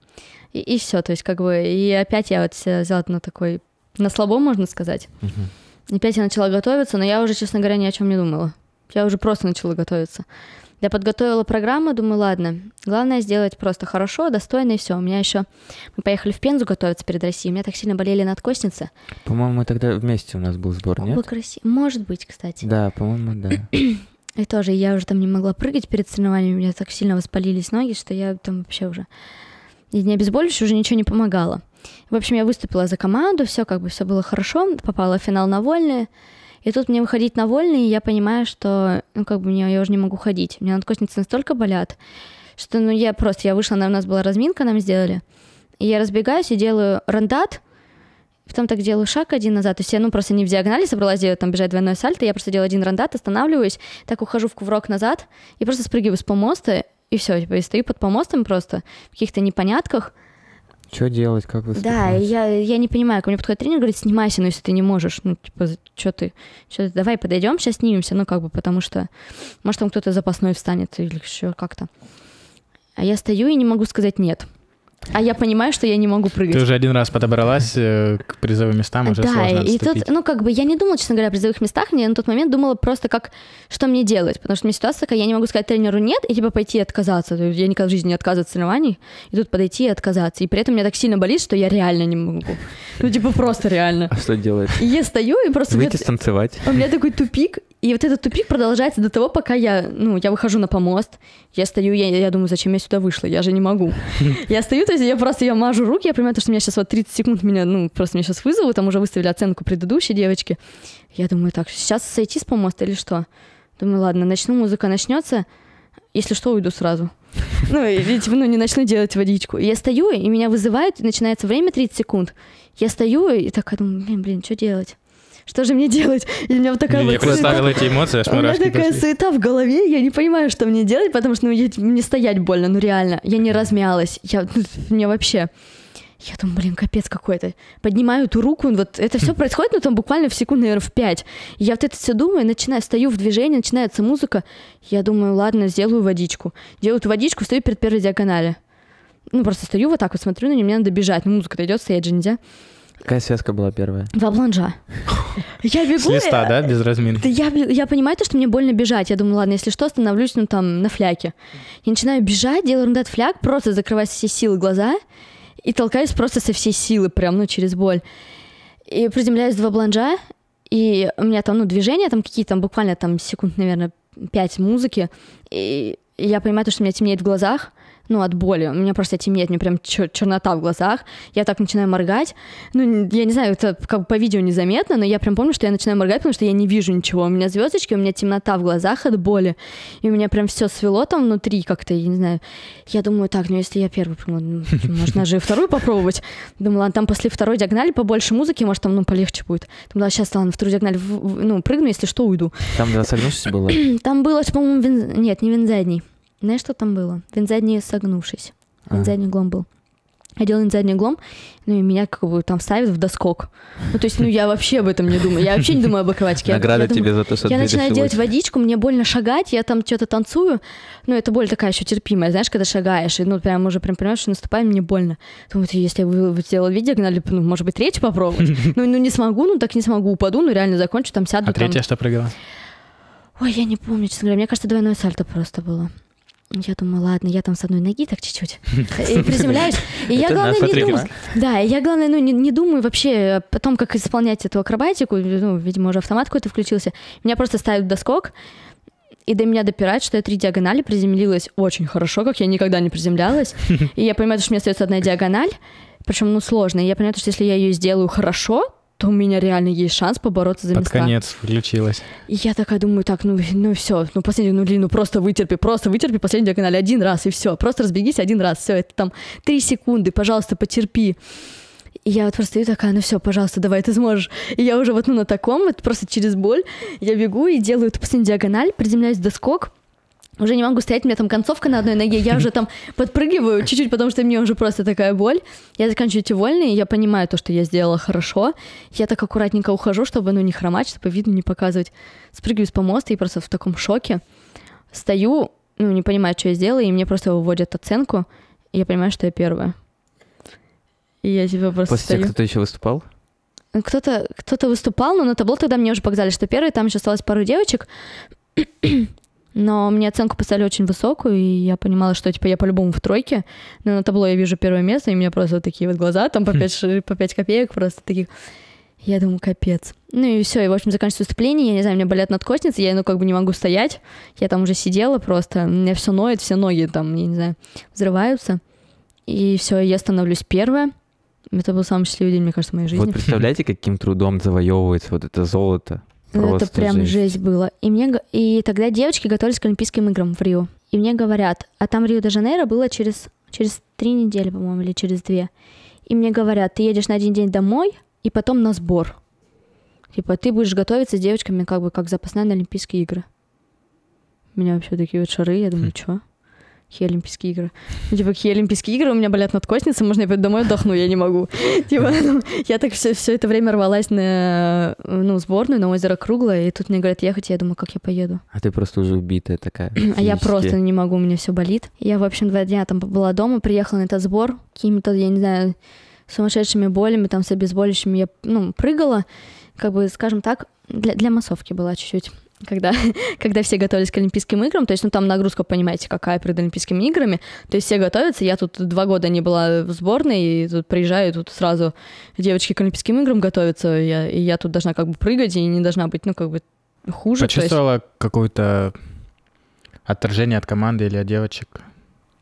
И, и все, то есть как бы, и опять я вот взяла на такой, на слабо, можно сказать. Uh-huh. Опять я начала готовиться, но я уже, честно говоря, ни о чем не думала. Я уже просто начала готовиться. Я подготовила программу, думаю, ладно, главное сделать просто хорошо, достойно и все. У меня еще мы поехали в Пензу готовиться перед Россией, у меня так сильно болели надкостницы. По-моему, мы тогда вместе у нас был сбор, а нет? Был красив... Может быть, кстати. Да, по-моему, да. И тоже я уже там не могла прыгать перед соревнованиями, у меня так сильно воспалились ноги, что я там вообще уже... И не обезболивающее уже ничего не помогало. В общем, я выступила за команду, все как бы все было хорошо, попала в финал на вольные. И тут мне выходить на вольный, и я понимаю, что, ну, как бы мне, я уже не могу ходить. У меня надкосницы настолько болят, что, ну, я просто, я вышла, у нас была разминка, нам сделали. И я разбегаюсь и делаю рандат, потом так делаю шаг один назад, то есть я, ну, просто не в диагонали собралась делать, там, бежать двойной сальто, я просто делаю один рандат, останавливаюсь, так ухожу в кувырок назад и просто спрыгиваю с помоста, и все, типа, и стою под помостом просто в каких-то непонятках, что делать, как выступать. Да, я, я не понимаю, ко мне подходит тренер, говорит, снимайся, ну если ты не можешь, ну типа, что ты, что ты, давай подойдем, сейчас снимемся, ну как бы, потому что, может, там кто-то запасной встанет или еще как-то. А я стою и не могу сказать нет. А я понимаю, что я не могу прыгать. Ты уже один раз подобралась э, к призовым местам, уже да, сложно отступить. и тут, ну, как бы, я не думала, честно говоря, о призовых местах, Мне на тот момент думала просто, как, что мне делать, потому что у меня ситуация такая, я не могу сказать тренеру «нет» и, типа, пойти и отказаться, то есть я никогда в жизни не отказываюсь от соревнований, и тут подойти и отказаться, и при этом меня так сильно болит, что я реально не могу, ну, типа, просто реально. А что делать? И я стою и просто... Выйти станцевать. У меня такой тупик, и вот этот тупик продолжается до того, пока я, ну, я выхожу на помост, я стою, я, я думаю, зачем я сюда вышла, я же не могу. Я стою, то есть я просто, я мажу руки, я понимаю, то, что меня сейчас вот 30 секунд меня, ну, просто меня сейчас вызовут, там уже выставили оценку предыдущей девочки. Я думаю, так, сейчас сойти с помоста или что? Думаю, ладно, начну, музыка начнется, если что, уйду сразу. Ну, или, типа, ну, не начну делать водичку. Я стою, и меня вызывают, и начинается время 30 секунд. Я стою и такая думаю, блин, блин, что делать? что же мне делать? И у меня вот такая я вот представила эти эмоции, аж У меня такая суета в голове, я не понимаю, что мне делать, потому что ну, я, мне стоять больно, ну реально. Я не размялась, я, мне вообще... Я думаю, блин, капец какой-то. Поднимаю эту руку, ну, вот это все происходит, но ну, там буквально в секунду, наверное, в пять. Я вот это все думаю, начинаю, стою в движении, начинается музыка. Я думаю, ладно, сделаю водичку. Делаю эту водичку, стою перед первой диагонали. Ну, просто стою вот так вот, смотрю на нее, мне надо бежать. Ну, музыка-то идет, стоять же нельзя. Какая связка была первая? Два бланжа. Я бегу. С листа, да, без разминки? Я, я понимаю то, что мне больно бежать. Я думаю, ладно, если что, остановлюсь, ну там, на фляке. Я начинаю бежать, делаю рандат фляг, просто закрываю все силы глаза и толкаюсь просто со всей силы, прям, ну, через боль. И приземляюсь два бланжа, и у меня там, ну, движения там какие-то, там буквально там секунд, наверное, пять музыки, и я понимаю то, что у меня темнеет в глазах, ну, от боли. У меня просто темнеет, мне прям чер- чернота в глазах. Я так начинаю моргать. Ну, я не знаю, это как по видео незаметно, но я прям помню, что я начинаю моргать, потому что я не вижу ничего. У меня звездочки, у меня темнота в глазах от боли. И у меня прям все свело там внутри как-то, я не знаю. Я думаю, так, ну, если я первую, ну, можно же и вторую попробовать. Думала, там после второй диагонали побольше музыки, может, там, ну, полегче будет. Думала, сейчас, ладно, вторую диагональ, ну, прыгну, если что, уйду. Там 20 было? Там было, по-моему, вин... нет, не винзадний. Знаешь, что там было? Винзадний согнувшись. А. Винзадний глом был. Я делаю задний глом, ну и меня как бы там ставят в доскок. Ну то есть, ну я вообще об этом не думаю, я вообще не думаю об акватике. Награда я, я тебе думаю, за то, что Я ты начинаю решилась. делать водичку, мне больно шагать, я там что-то танцую, ну это боль такая еще терпимая, знаешь, когда шагаешь, и ну прям уже прям понимаешь, что наступаем, мне больно. Думаю, если я бы сделала видео, гнали, ну может быть третью попробовать? Ну, ну не смогу, ну так не смогу, упаду, ну реально закончу, там сяду. А там... что прыгала? Ой, я не помню, честно говоря, мне кажется, двойное сальто просто было я думаю, ладно, я там с одной ноги так чуть-чуть и э, приземляюсь. И я, главное, не думаю. Да, я, главное, ну, не, не думаю вообще о том, как исполнять эту акробатику. Ну, видимо, уже автомат какой-то включился. Меня просто ставят доскок, и до меня допирает, что я три диагонали приземлилась очень хорошо, как я никогда не приземлялась. И я понимаю, что у меня остается одна диагональ, причем, ну, сложная. И я понимаю, что если я ее сделаю хорошо, то у меня реально есть шанс побороться за Под места. конец включилась. И я такая думаю, так, ну, ну все, ну последний, ну, ну просто вытерпи, просто вытерпи последний диагональ один раз, и все, просто разбегись один раз, все, это там три секунды, пожалуйста, потерпи. И я вот просто стою такая, ну все, пожалуйста, давай, ты сможешь. И я уже вот ну, на таком, вот просто через боль, я бегу и делаю эту последнюю диагональ, приземляюсь в доскок, уже не могу стоять, у меня там концовка на одной ноге, я уже там подпрыгиваю чуть-чуть, потому что мне уже просто такая боль. Я заканчиваю эти вольные, я понимаю то, что я сделала хорошо. Я так аккуратненько ухожу, чтобы, ну, не хромать, чтобы видно не показывать. Спрыгиваю с помоста и просто в таком шоке стою, ну, не понимаю, что я сделала, и мне просто выводят оценку, и я понимаю, что я первая. И я типа просто После стою. кто-то еще выступал? Кто-то кто выступал, но на табло тогда мне уже показали, что первый, там еще осталось пару девочек. Но мне оценку поставили очень высокую, и я понимала, что типа я по-любому в тройке. Но на табло я вижу первое место, и у меня просто вот такие вот глаза, там по 5, хм. по 5 копеек просто таких. Я думаю, капец. Ну и все, и в общем заканчивается выступление, я не знаю, у меня болят надкостницы, я ну как бы не могу стоять. Я там уже сидела просто, у меня все ноет, все ноги там, я не знаю, взрываются. И все, я становлюсь первая. Это был самый счастливый день, мне кажется, в моей жизни. Вот представляете, каким трудом завоевывается вот это золото ну, это прям жесть. жесть было. И, мне, и тогда девочки готовились к Олимпийским играм в Рио. И мне говорят, а там Рио-де-Жанейро было через, через три недели, по-моему, или через две. И мне говорят, ты едешь на один день домой, и потом на сбор. Типа, ты будешь готовиться с девочками как бы как запасная на Олимпийские игры. У меня вообще такие вот шары, я думаю, хм. что? хе Олимпийские игры. Ну, типа, хе Олимпийские игры, у меня болят надкосницы, можно я пойду домой отдохну, я не могу. Типа, ну, я так все, все это время рвалась на ну, сборную, на озеро Круглое, и тут мне говорят ехать, я думаю, как я поеду. А ты просто уже убитая такая. а я просто не могу, у меня все болит. Я, в общем, два дня там была дома, приехала на этот сбор, какими-то, я не знаю, сумасшедшими болями, там с обезболивающими я, ну, прыгала, как бы, скажем так, для, для массовки была чуть-чуть когда, когда все готовились к Олимпийским играм, то есть, ну, там нагрузка, понимаете, какая перед Олимпийскими играми, то есть все готовятся, я тут два года не была в сборной, и тут приезжаю, и тут сразу девочки к Олимпийским играм готовятся, я, и я тут должна как бы прыгать, и не должна быть, ну, как бы хуже. Почувствовала есть... какое-то отторжение от команды или от девочек?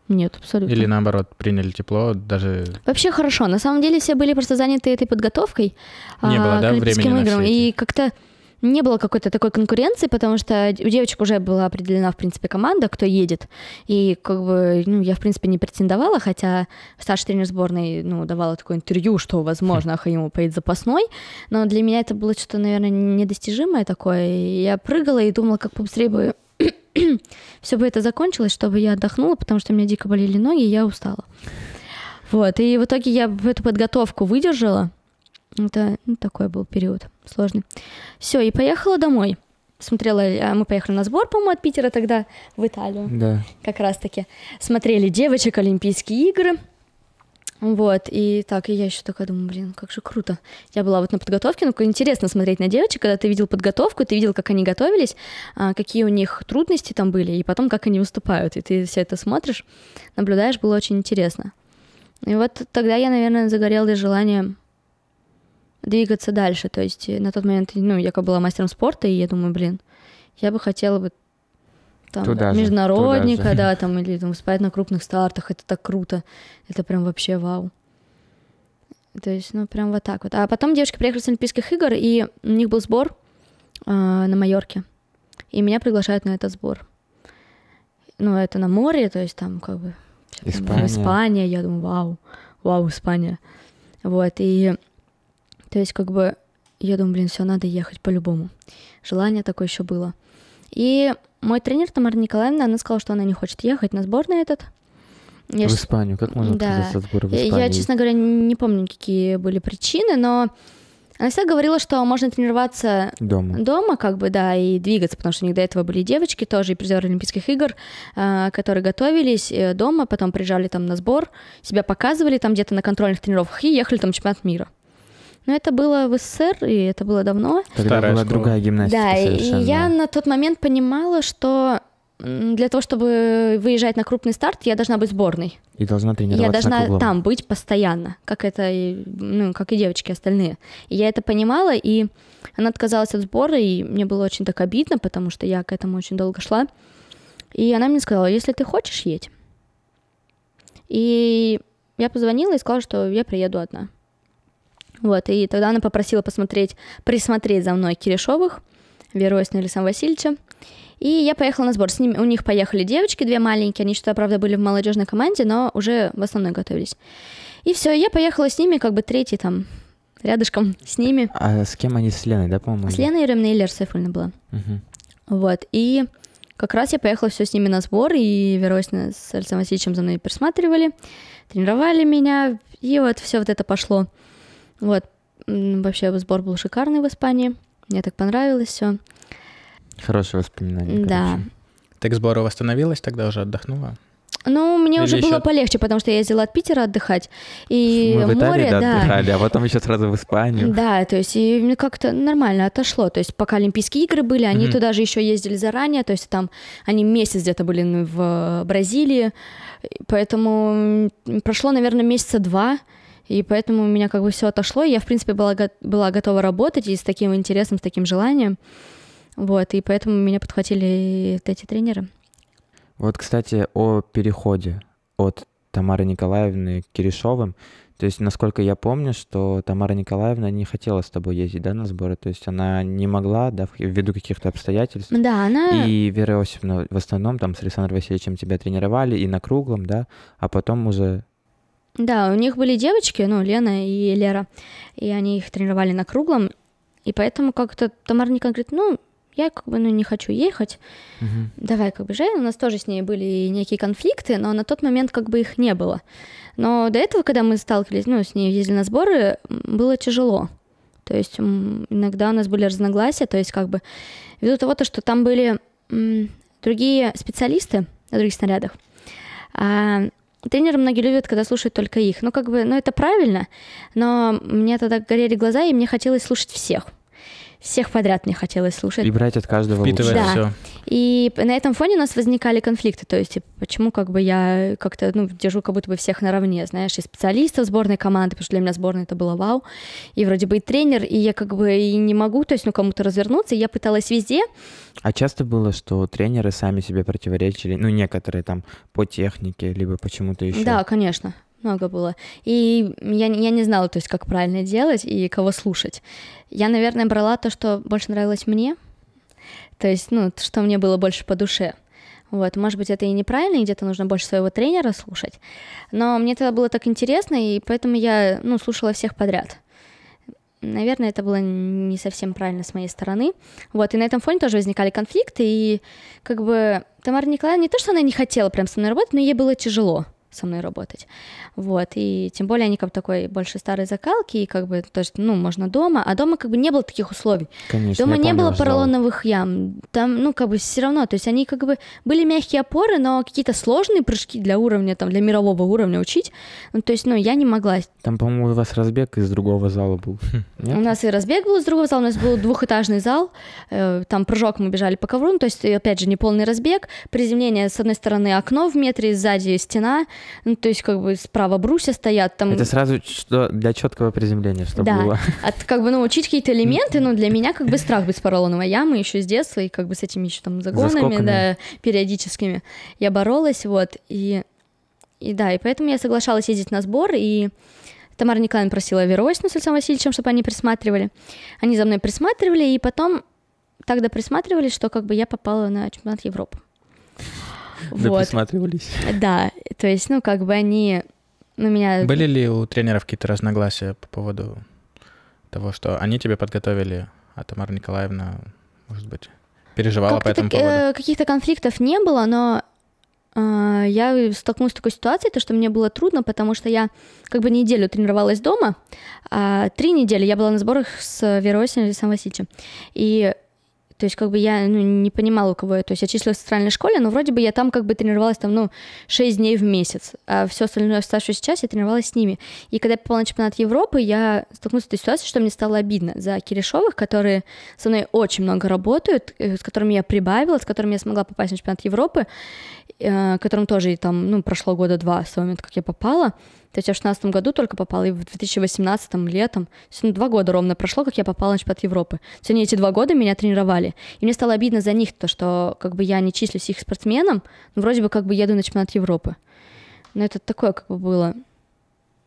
Нет, абсолютно. Или наоборот, приняли тепло, даже... Вообще хорошо. На самом деле все были просто заняты этой подготовкой. Не а, было, да, к Олимпийским играм. И как-то не было какой-то такой конкуренции, потому что у девочек уже была определена, в принципе, команда, кто едет. И как бы, ну, я, в принципе, не претендовала, хотя старший тренер сборной, ну, давала такое интервью, что, возможно, ему поедет запасной. Но для меня это было что-то, наверное, недостижимое такое. я прыгала и думала, как побыстрее бы все бы это закончилось, чтобы я отдохнула, потому что у меня дико болели ноги, и я устала. Вот, и в итоге я эту подготовку выдержала, это ну, такой был период сложный. Все, и поехала домой. Смотрела, э, мы поехали на сбор, по-моему, от Питера тогда в Италию. Да. Как раз-таки. Смотрели девочек, Олимпийские игры. Вот, и так, и я еще такая думаю, блин, как же круто. Я была вот на подготовке, ну, интересно смотреть на девочек, когда ты видел подготовку, ты видел, как они готовились, а, какие у них трудности там были, и потом, как они выступают, и ты все это смотришь, наблюдаешь, было очень интересно. И вот тогда я, наверное, загорелась желанием двигаться дальше. То есть э, на тот момент, ну, я как была мастером спорта, и я думаю, блин, я бы хотела бы там, туда международника, же, туда да, же. там, или там спать на крупных стартах, это так круто, это прям вообще вау. То есть, ну, прям вот так вот. А потом девушки приехали с Олимпийских игр, и у них был сбор э, на Майорке, и меня приглашают на этот сбор. Ну, это на море, то есть там как бы... Испания. Там, Испания, я думаю, вау, вау, Испания. Вот, и то есть, как бы, я думаю, блин, все, надо ехать по-любому. Желание такое еще было. И мой тренер Тамара Николаевна, она сказала, что она не хочет ехать на сбор на этот. Я в Испанию, как можно да. от сбора в Испанию? Я, честно говоря, не помню, какие были причины, но она всегда говорила, что можно тренироваться дома, дома как бы, да, и двигаться, потому что у них до этого были девочки тоже, и призеры Олимпийских игр, а, которые готовились э, дома, потом приезжали там на сбор, себя показывали там где-то на контрольных тренировках и ехали там в чемпионат мира. Но это было в СССР, и это было давно. Тогда Старая была школа. другая гимнастика Да, совершенно. и я на тот момент понимала, что для того, чтобы выезжать на крупный старт, я должна быть сборной. И должна тренироваться. Я должна на там быть постоянно, как это, ну, как и девочки остальные. И я это понимала, и она отказалась от сбора, и мне было очень так обидно, потому что я к этому очень долго шла. И она мне сказала, если ты хочешь, едь. И я позвонила и сказала, что я приеду одна. Вот, и тогда она попросила посмотреть, присмотреть за мной Киришовых, Веру Осину и Александра Васильевича. И я поехала на сбор. С ними, у них поехали девочки, две маленькие, они что-то, правда, были в молодежной команде, но уже в основной готовились. И все, я поехала с ними, как бы третий там, рядышком с ними. А с кем они? С Леной, да, по-моему? С Леной Еремной и Лер Сейфульна была. Угу. Вот, и как раз я поехала все с ними на сбор, и Веросина с Александром Васильевичем за мной присматривали, тренировали меня, и вот все вот это пошло. Вот, вообще сбор был шикарный в Испании. Мне так понравилось все. Хорошие воспоминания. Да. Короче. Так сбору восстановилась, тогда уже отдохнула? Ну, мне Или уже еще... было полегче, потому что я ездила от Питера отдыхать. И Мы в Италии, море, да, да, отдыхали, а потом еще сразу в Испанию. Да, то есть и мне как-то нормально отошло. То есть пока Олимпийские игры были, они mm-hmm. туда же еще ездили заранее, то есть там они месяц где-то были ну, в э, Бразилии, поэтому прошло, наверное, месяца два, и поэтому у меня как бы все отошло. И я, в принципе, была, была готова работать и с таким интересом, с таким желанием. Вот, и поэтому меня подхватили вот эти тренеры. Вот, кстати, о переходе от Тамары Николаевны к Киришовым. То есть, насколько я помню, что Тамара Николаевна не хотела с тобой ездить, да, на сборы? То есть она не могла, да, ввиду каких-то обстоятельств? Да, она... И Вера Иосифовна в основном там с Александром Васильевичем тебя тренировали и на круглом, да, а потом уже да, у них были девочки, ну, Лена и Лера, и они их тренировали на круглом, и поэтому как-то Тамарника говорит, ну, я как бы ну, не хочу ехать, угу. давай как бы Жень, у нас тоже с ней были некие конфликты, но на тот момент как бы их не было. Но до этого, когда мы сталкивались, ну, с ней ездили на сборы, было тяжело. То есть иногда у нас были разногласия, то есть как бы ввиду того, то, что там были другие специалисты на других снарядах, а Тренеры многие любят, когда слушают только их. Ну, как бы, ну, это правильно, но мне тогда горели глаза, и мне хотелось слушать всех всех подряд мне хотелось слушать. И брать от каждого Впитывать лучше. Да. Все. И на этом фоне у нас возникали конфликты, то есть типа, почему как бы я как-то ну, держу как будто бы всех наравне, знаешь, и специалистов сборной команды, потому что для меня сборная это было вау, и вроде бы и тренер, и я как бы и не могу, то есть ну кому-то развернуться, и я пыталась везде. А часто было, что тренеры сами себе противоречили, ну некоторые там по технике, либо почему-то еще? Да, конечно много было. И я, я не знала, то есть, как правильно делать и кого слушать. Я, наверное, брала то, что больше нравилось мне, то есть, ну, что мне было больше по душе. Вот, может быть, это и неправильно, и где-то нужно больше своего тренера слушать. Но мне тогда было так интересно, и поэтому я, ну, слушала всех подряд. Наверное, это было не совсем правильно с моей стороны. Вот, и на этом фоне тоже возникали конфликты, и как бы Тамара Николаевна не то, что она не хотела прям со мной работать, но ей было тяжело со мной работать. Вот, и тем более они как бы такой больше старой закалки, и как бы, то есть, ну, можно дома, а дома как бы не было таких условий. Конечно, дома не помню, было поролоновых ям, там, ну, как бы все равно, то есть они как бы были мягкие опоры, но какие-то сложные прыжки для уровня, там, для мирового уровня учить, ну, то есть, ну, я не могла. Там, по-моему, у вас разбег из другого зала был, хм, У нас и разбег был из другого зала, у нас был двухэтажный зал, э, там прыжок мы бежали по ковру, ну, то есть, опять же, не полный разбег, приземление, с одной стороны, окно в метре, сзади стена, ну, то есть как бы справа брусья стоят там. Это сразу что для четкого приземления, чтобы да. было. От, как бы научить ну, какие-то элементы, но ну, для меня как бы страх с поролоновой а ямы еще с детства, и как бы с этими еще там загонами, да, периодическими я боролась, вот, и, и да, и поэтому я соглашалась ездить на сбор, и Тамара Николаевна просила Веросину с Александром Васильевичем, чтобы они присматривали. Они за мной присматривали, и потом тогда присматривали, что как бы я попала на чемпионат Европы. Да, присматривались. Да, то есть, ну, как бы они... Ну, меня... Были ли у тренеров какие-то разногласия по поводу того, что они тебе подготовили, а Тамара Николаевна, может быть, переживала по этому э, поводу? каких-то конфликтов не было, но э, я столкнулась с такой ситуацией, то, что мне было трудно, потому что я как бы неделю тренировалась дома, а три недели я была на сборах с Верой Александром Васильевичем, и то есть как бы я ну, не понимала, у кого я. То есть я числилась в центральной школе, но вроде бы я там как бы тренировалась там, ну, 6 дней в месяц. А все остальное оставшуюся часть я тренировалась с ними. И когда я попала на чемпионат Европы, я столкнулась с той ситуацией, что мне стало обидно за Киришовых, которые со мной очень много работают, э, с которыми я прибавила, с которыми я смогла попасть на чемпионат Европы, э, которым тоже там, ну, прошло года два с того момента, как я попала. То есть я в 2016 году только попала, и в 2018 летом. То есть, ну, два года ровно прошло, как я попала на чемпионат Европы. То есть они эти два года меня тренировали. И мне стало обидно за них, то, что как бы я не числюсь их спортсменом, но вроде бы как бы еду на чемпионат Европы. Но это такое как бы было,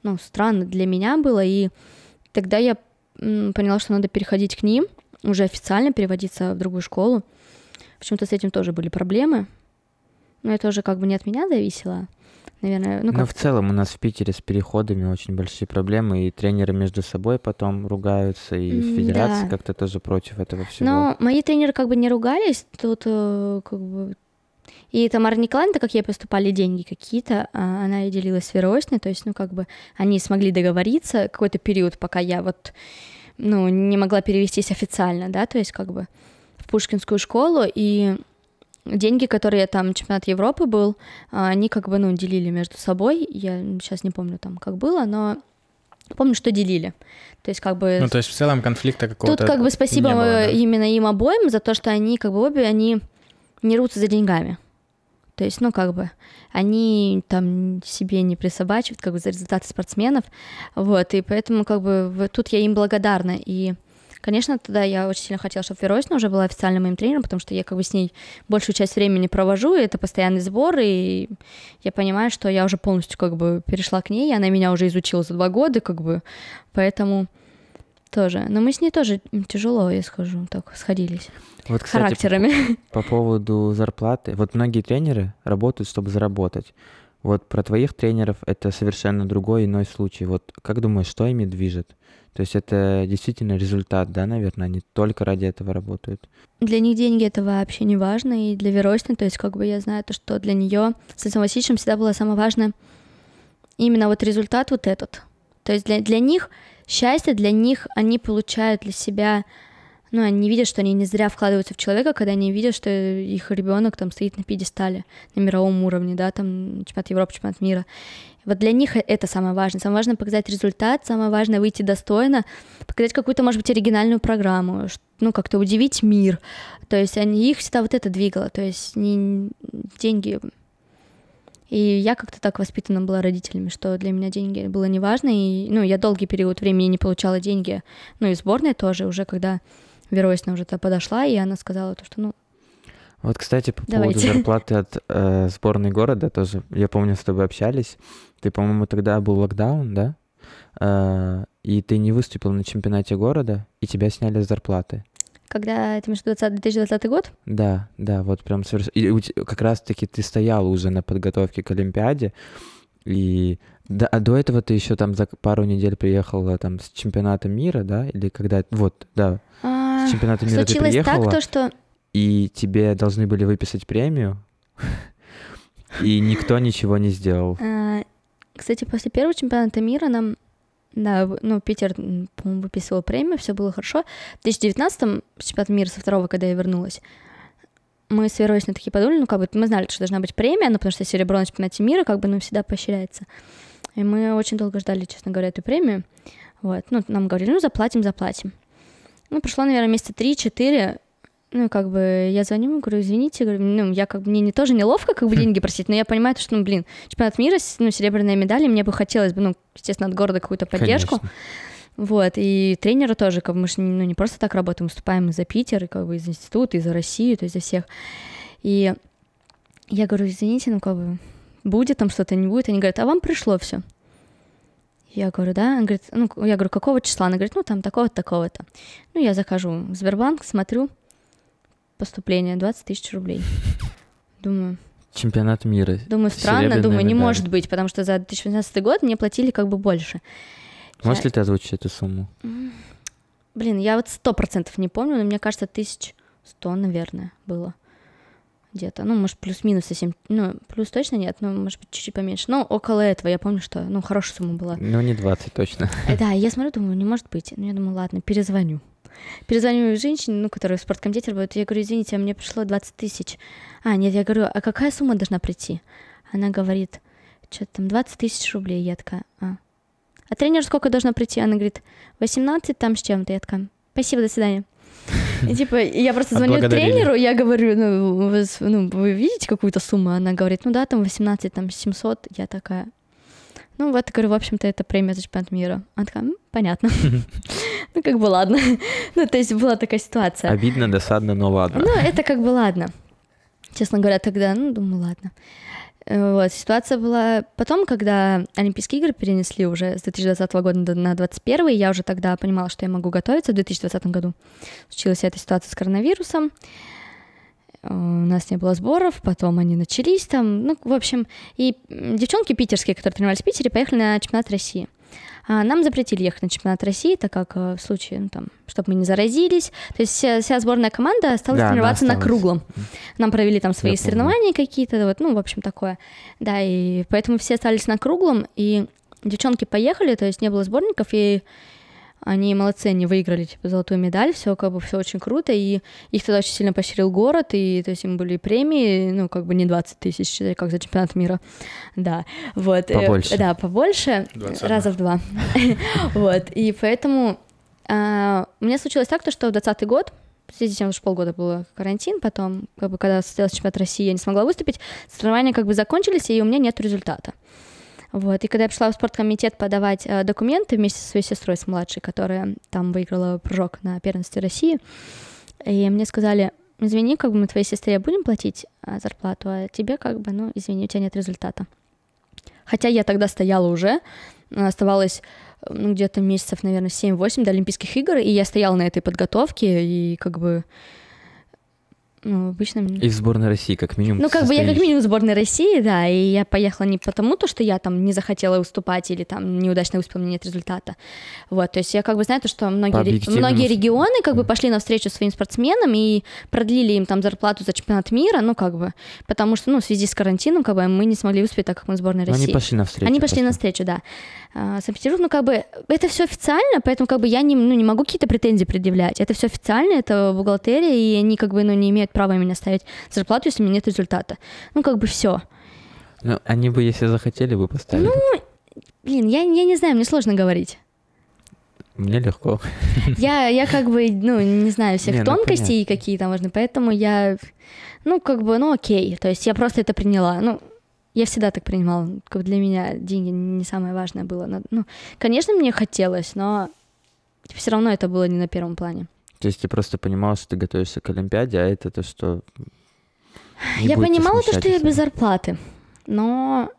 ну, странно для меня было, и тогда я поняла, что надо переходить к ним, уже официально переводиться в другую школу. В чем то с этим тоже были проблемы. Но это уже как бы не от меня зависело наверное. Ну, Но в целом у нас в Питере с переходами очень большие проблемы, и тренеры между собой потом ругаются, и федерация да. как-то тоже против этого всего. Но мои тренеры как бы не ругались, тут э, как бы... И Тамара Николаевна, так как ей поступали деньги какие-то, а, она и делилась с Верочной, то есть, ну, как бы они смогли договориться какой-то период, пока я вот, ну, не могла перевестись официально, да, то есть, как бы в Пушкинскую школу, и деньги, которые там чемпионат Европы был, а, они как бы, ну, делили между собой. Я сейчас не помню там, как было, но помню, что делили. То есть как бы... Ну, то есть в целом конфликта какого-то Тут как бы спасибо было, да? именно им обоим за то, что они как бы обе, они не рвутся за деньгами. То есть, ну, как бы, они там себе не присобачивают, как бы, за результаты спортсменов, вот, и поэтому, как бы, тут я им благодарна, и Конечно, тогда я очень сильно хотела, чтобы Веросина уже была официально моим тренером, потому что я как бы с ней большую часть времени провожу, и это постоянный сбор, и я понимаю, что я уже полностью как бы перешла к ней, и она меня уже изучила за два года, как бы, поэтому тоже. Но мы с ней тоже тяжело, я скажу так, сходились. Вот, кстати, характерами. По, по поводу зарплаты. Вот многие тренеры работают, чтобы заработать. Вот про твоих тренеров это совершенно другой иной случай. Вот как думаешь, что ими движет? То есть это действительно результат, да, наверное, они только ради этого работают. Для них деньги это вообще не важно, и для Веросины, то есть как бы я знаю то, что для нее с Александром Васильевичем всегда было самое важное именно вот результат вот этот. То есть для, для них счастье, для них они получают для себя ну, они видят, что они не зря вкладываются в человека, когда они видят, что их ребенок там стоит на пьедестале на мировом уровне, да, там чемпионат Европы, чемпионат мира. Вот для них это самое важное. Самое важное показать результат, самое важное выйти достойно, показать какую-то, может быть, оригинальную программу, ну, как-то удивить мир. То есть они, их всегда вот это двигало, то есть не деньги. И я как-то так воспитана была родителями, что для меня деньги было неважно, и, ну, я долгий период времени не получала деньги, ну, и сборная тоже уже, когда Веросина уже подошла, и она сказала то, что, ну, вот, кстати, по Давайте. поводу зарплаты от э, сборной города тоже, я помню, с тобой общались. Ты, по-моему, тогда был локдаун, да? Э, и ты не выступил на чемпионате города, и тебя сняли с зарплаты. Когда это между 20, 2020 год? Да, да, вот прям совершенно. Как раз-таки ты стоял уже на подготовке к Олимпиаде, и да, а до этого ты еще там за пару недель приехала там с чемпионата мира, да? Или когда... Вот, да. А, с а, чемпионата мира ты приехала, так, то, что... и тебе должны были выписать премию, и никто ничего не сделал. А, кстати, после первого чемпионата мира нам да, ну, Питер, по-моему, выписывал премию, все было хорошо. В 2019-м, чемпионат мира со второго, когда я вернулась, мы с Верой Верочной такие подумали, ну, как бы мы знали, что должна быть премия, ну, потому что серебро на чемпионате мира, как бы, ну, всегда поощряется. И мы очень долго ждали, честно говоря, эту премию. Вот, ну, нам говорили, ну, заплатим, заплатим. Ну, прошло, наверное, месяца три-четыре, ну, как бы, я звоню ему, говорю, извините, говорю, ну, я как бы, мне не, тоже неловко как бы деньги просить, но я понимаю, что, ну, блин, чемпионат мира, ну, серебряная медаль, и мне бы хотелось бы, ну, естественно, от города какую-то поддержку. Конечно. Вот, и тренера тоже, как бы, мы же ну, не просто так работаем, выступаем и за Питер, и как бы из института, и за Россию, то есть за всех. И я говорю, извините, ну, как бы, будет там что-то, не будет. Они говорят, а вам пришло все. Я говорю, да? Она говорит, ну, я говорю, какого числа? Она говорит, ну, там такого-то, такого-то. Ну, я захожу в Сбербанк, смотрю, поступление 20 тысяч рублей. Думаю, Чемпионат мира. Думаю, странно, думаю, медаль. не может быть, потому что за 2018 год мне платили как бы больше. Можешь я... ли ты озвучить эту сумму? Блин, я вот сто процентов не помню, но мне кажется, тысяч сто, наверное, было где-то, ну, может, плюс-минус совсем, ну, плюс точно нет, но, может быть, чуть-чуть поменьше, но около этого, я помню, что, ну, хорошая сумма была. Ну, не 20 точно. Э, да, я смотрю, думаю, не может быть, ну, я думаю, ладно, перезвоню. Перезвоню женщине, ну, которая в спорткомитете работает, я говорю, извините, а мне пришло 20 тысяч. А, нет, я говорю, а какая сумма должна прийти? Она говорит, что то там, 20 тысяч рублей, я такая, а. А тренер сколько должна прийти? Она говорит, 18 там с чем-то, я такая, спасибо, до свидания. И типа, я просто звоню тренеру, я говорю, ну вы, ну, вы видите какую-то сумму? Она говорит, ну да, там 18, там 700. Я такая, ну вот, говорю, в общем-то, это премия за чемпионат мира. Она такая, понятно. Ну, как бы ладно. Ну, то есть была такая ситуация. Обидно, досадно, но ладно. Ну, это как бы ладно. Честно говоря, тогда, ну, думаю, ладно. Вот, ситуация была потом, когда Олимпийские игры перенесли уже с 2020 года на 2021, я уже тогда понимала, что я могу готовиться в 2020 году. Случилась эта ситуация с коронавирусом, э, у нас не было сборов, потом они начались там, ну, в общем, и девчонки питерские, которые тренировались в Питере, поехали на чемпионат России – а, нам запретили ехать на чемпионат России, так как э, в случае, ну, там, чтобы мы не заразились. То есть вся, вся сборная команда осталась да, тренироваться на круглом. Нам провели там свои Я соревнования какие-то, вот, ну, в общем, такое. Да, и поэтому все остались на круглом, и девчонки поехали, то есть не было сборников, и они молодцы, они выиграли типа золотую медаль, все как бы все очень круто, и их тогда очень сильно поощрил город, и то есть им были премии, ну как бы не 20 тысяч, как за чемпионат мира, да, вот. Э, побольше. Да, побольше, 21. раза в два, вот, и поэтому а, мне случилось так, что в 20 год, в тем, уже полгода был карантин, потом, как бы, когда состоялся чемпионат России, я не смогла выступить, соревнования как бы закончились, и у меня нет результата. Вот. И когда я пришла в спорткомитет подавать э, документы вместе со своей сестрой, с младшей, которая там выиграла прыжок на первенстве России, и мне сказали, извини, как бы мы твоей сестре будем платить э, зарплату, а тебе как бы, ну, извини, у тебя нет результата. Хотя я тогда стояла уже, э, оставалось э, ну, где-то месяцев, наверное, 7-8 до Олимпийских игр, и я стояла на этой подготовке, и как бы ну, обычным... И в сборной России, как минимум. Ну, как состоишь. бы я как минимум в сборной России, да, и я поехала не потому, то, что я там не захотела выступать или там неудачно выступила, у меня нет результата. Вот, то есть я как бы знаю, то, что многие, объективному... многие регионы как бы пошли навстречу своим спортсменам и продлили им там зарплату за чемпионат мира, ну, как бы, потому что, ну, в связи с карантином, как бы, мы не смогли выступить, так как мы в сборной России. Но они пошли навстречу. Они пошли просто. навстречу, да. А, Санкт-Петербург, ну, как бы, это все официально, поэтому, как бы, я не, ну, не могу какие-то претензии предъявлять. Это все официально, это бухгалтерия, и они, как бы, ну, не имеют право меня ставить зарплату, если у меня нет результата. Ну, как бы все. Ну, они бы, если захотели бы, поставили. Ну, блин, я, я не знаю, мне сложно говорить. Мне легко. Я, я как бы, ну, не знаю всех не, ну, тонкостей, ну, какие там важны, поэтому я, ну, как бы, ну, окей. То есть я просто это приняла. Ну, я всегда так принимала. Как бы для меня деньги не самое важное было. Ну, конечно, мне хотелось, но все равно это было не на первом плане. То есть ты просто понимала, что ты готовишься к Олимпиаде, а это то, что... Не я понимала то, что я без зарплаты, но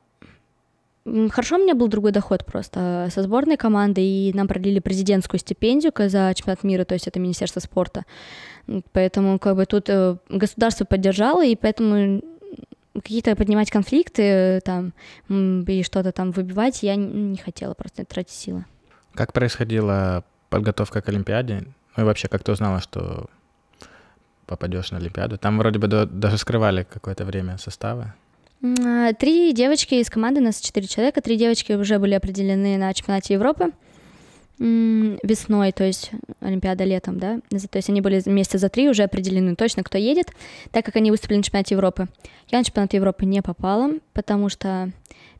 Хорошо, у меня был другой доход просто э, со сборной команды, и нам продлили президентскую стипендию за чемпионат мира, то есть это Министерство спорта. Поэтому как бы тут э, государство поддержало, и поэтому какие-то поднимать конфликты э, там и что-то там выбивать я не хотела просто тратить силы. Как происходила подготовка к Олимпиаде? Ну и вообще, как ты узнала, что попадешь на Олимпиаду? Там вроде бы до, даже скрывали какое-то время составы. А, три девочки из команды, нас четыре человека, три девочки уже были определены на чемпионате Европы весной, то есть Олимпиада летом, да, то есть они были вместе за три, уже определены точно, кто едет, так как они выступили на чемпионате Европы. Я на чемпионат Европы не попала, потому что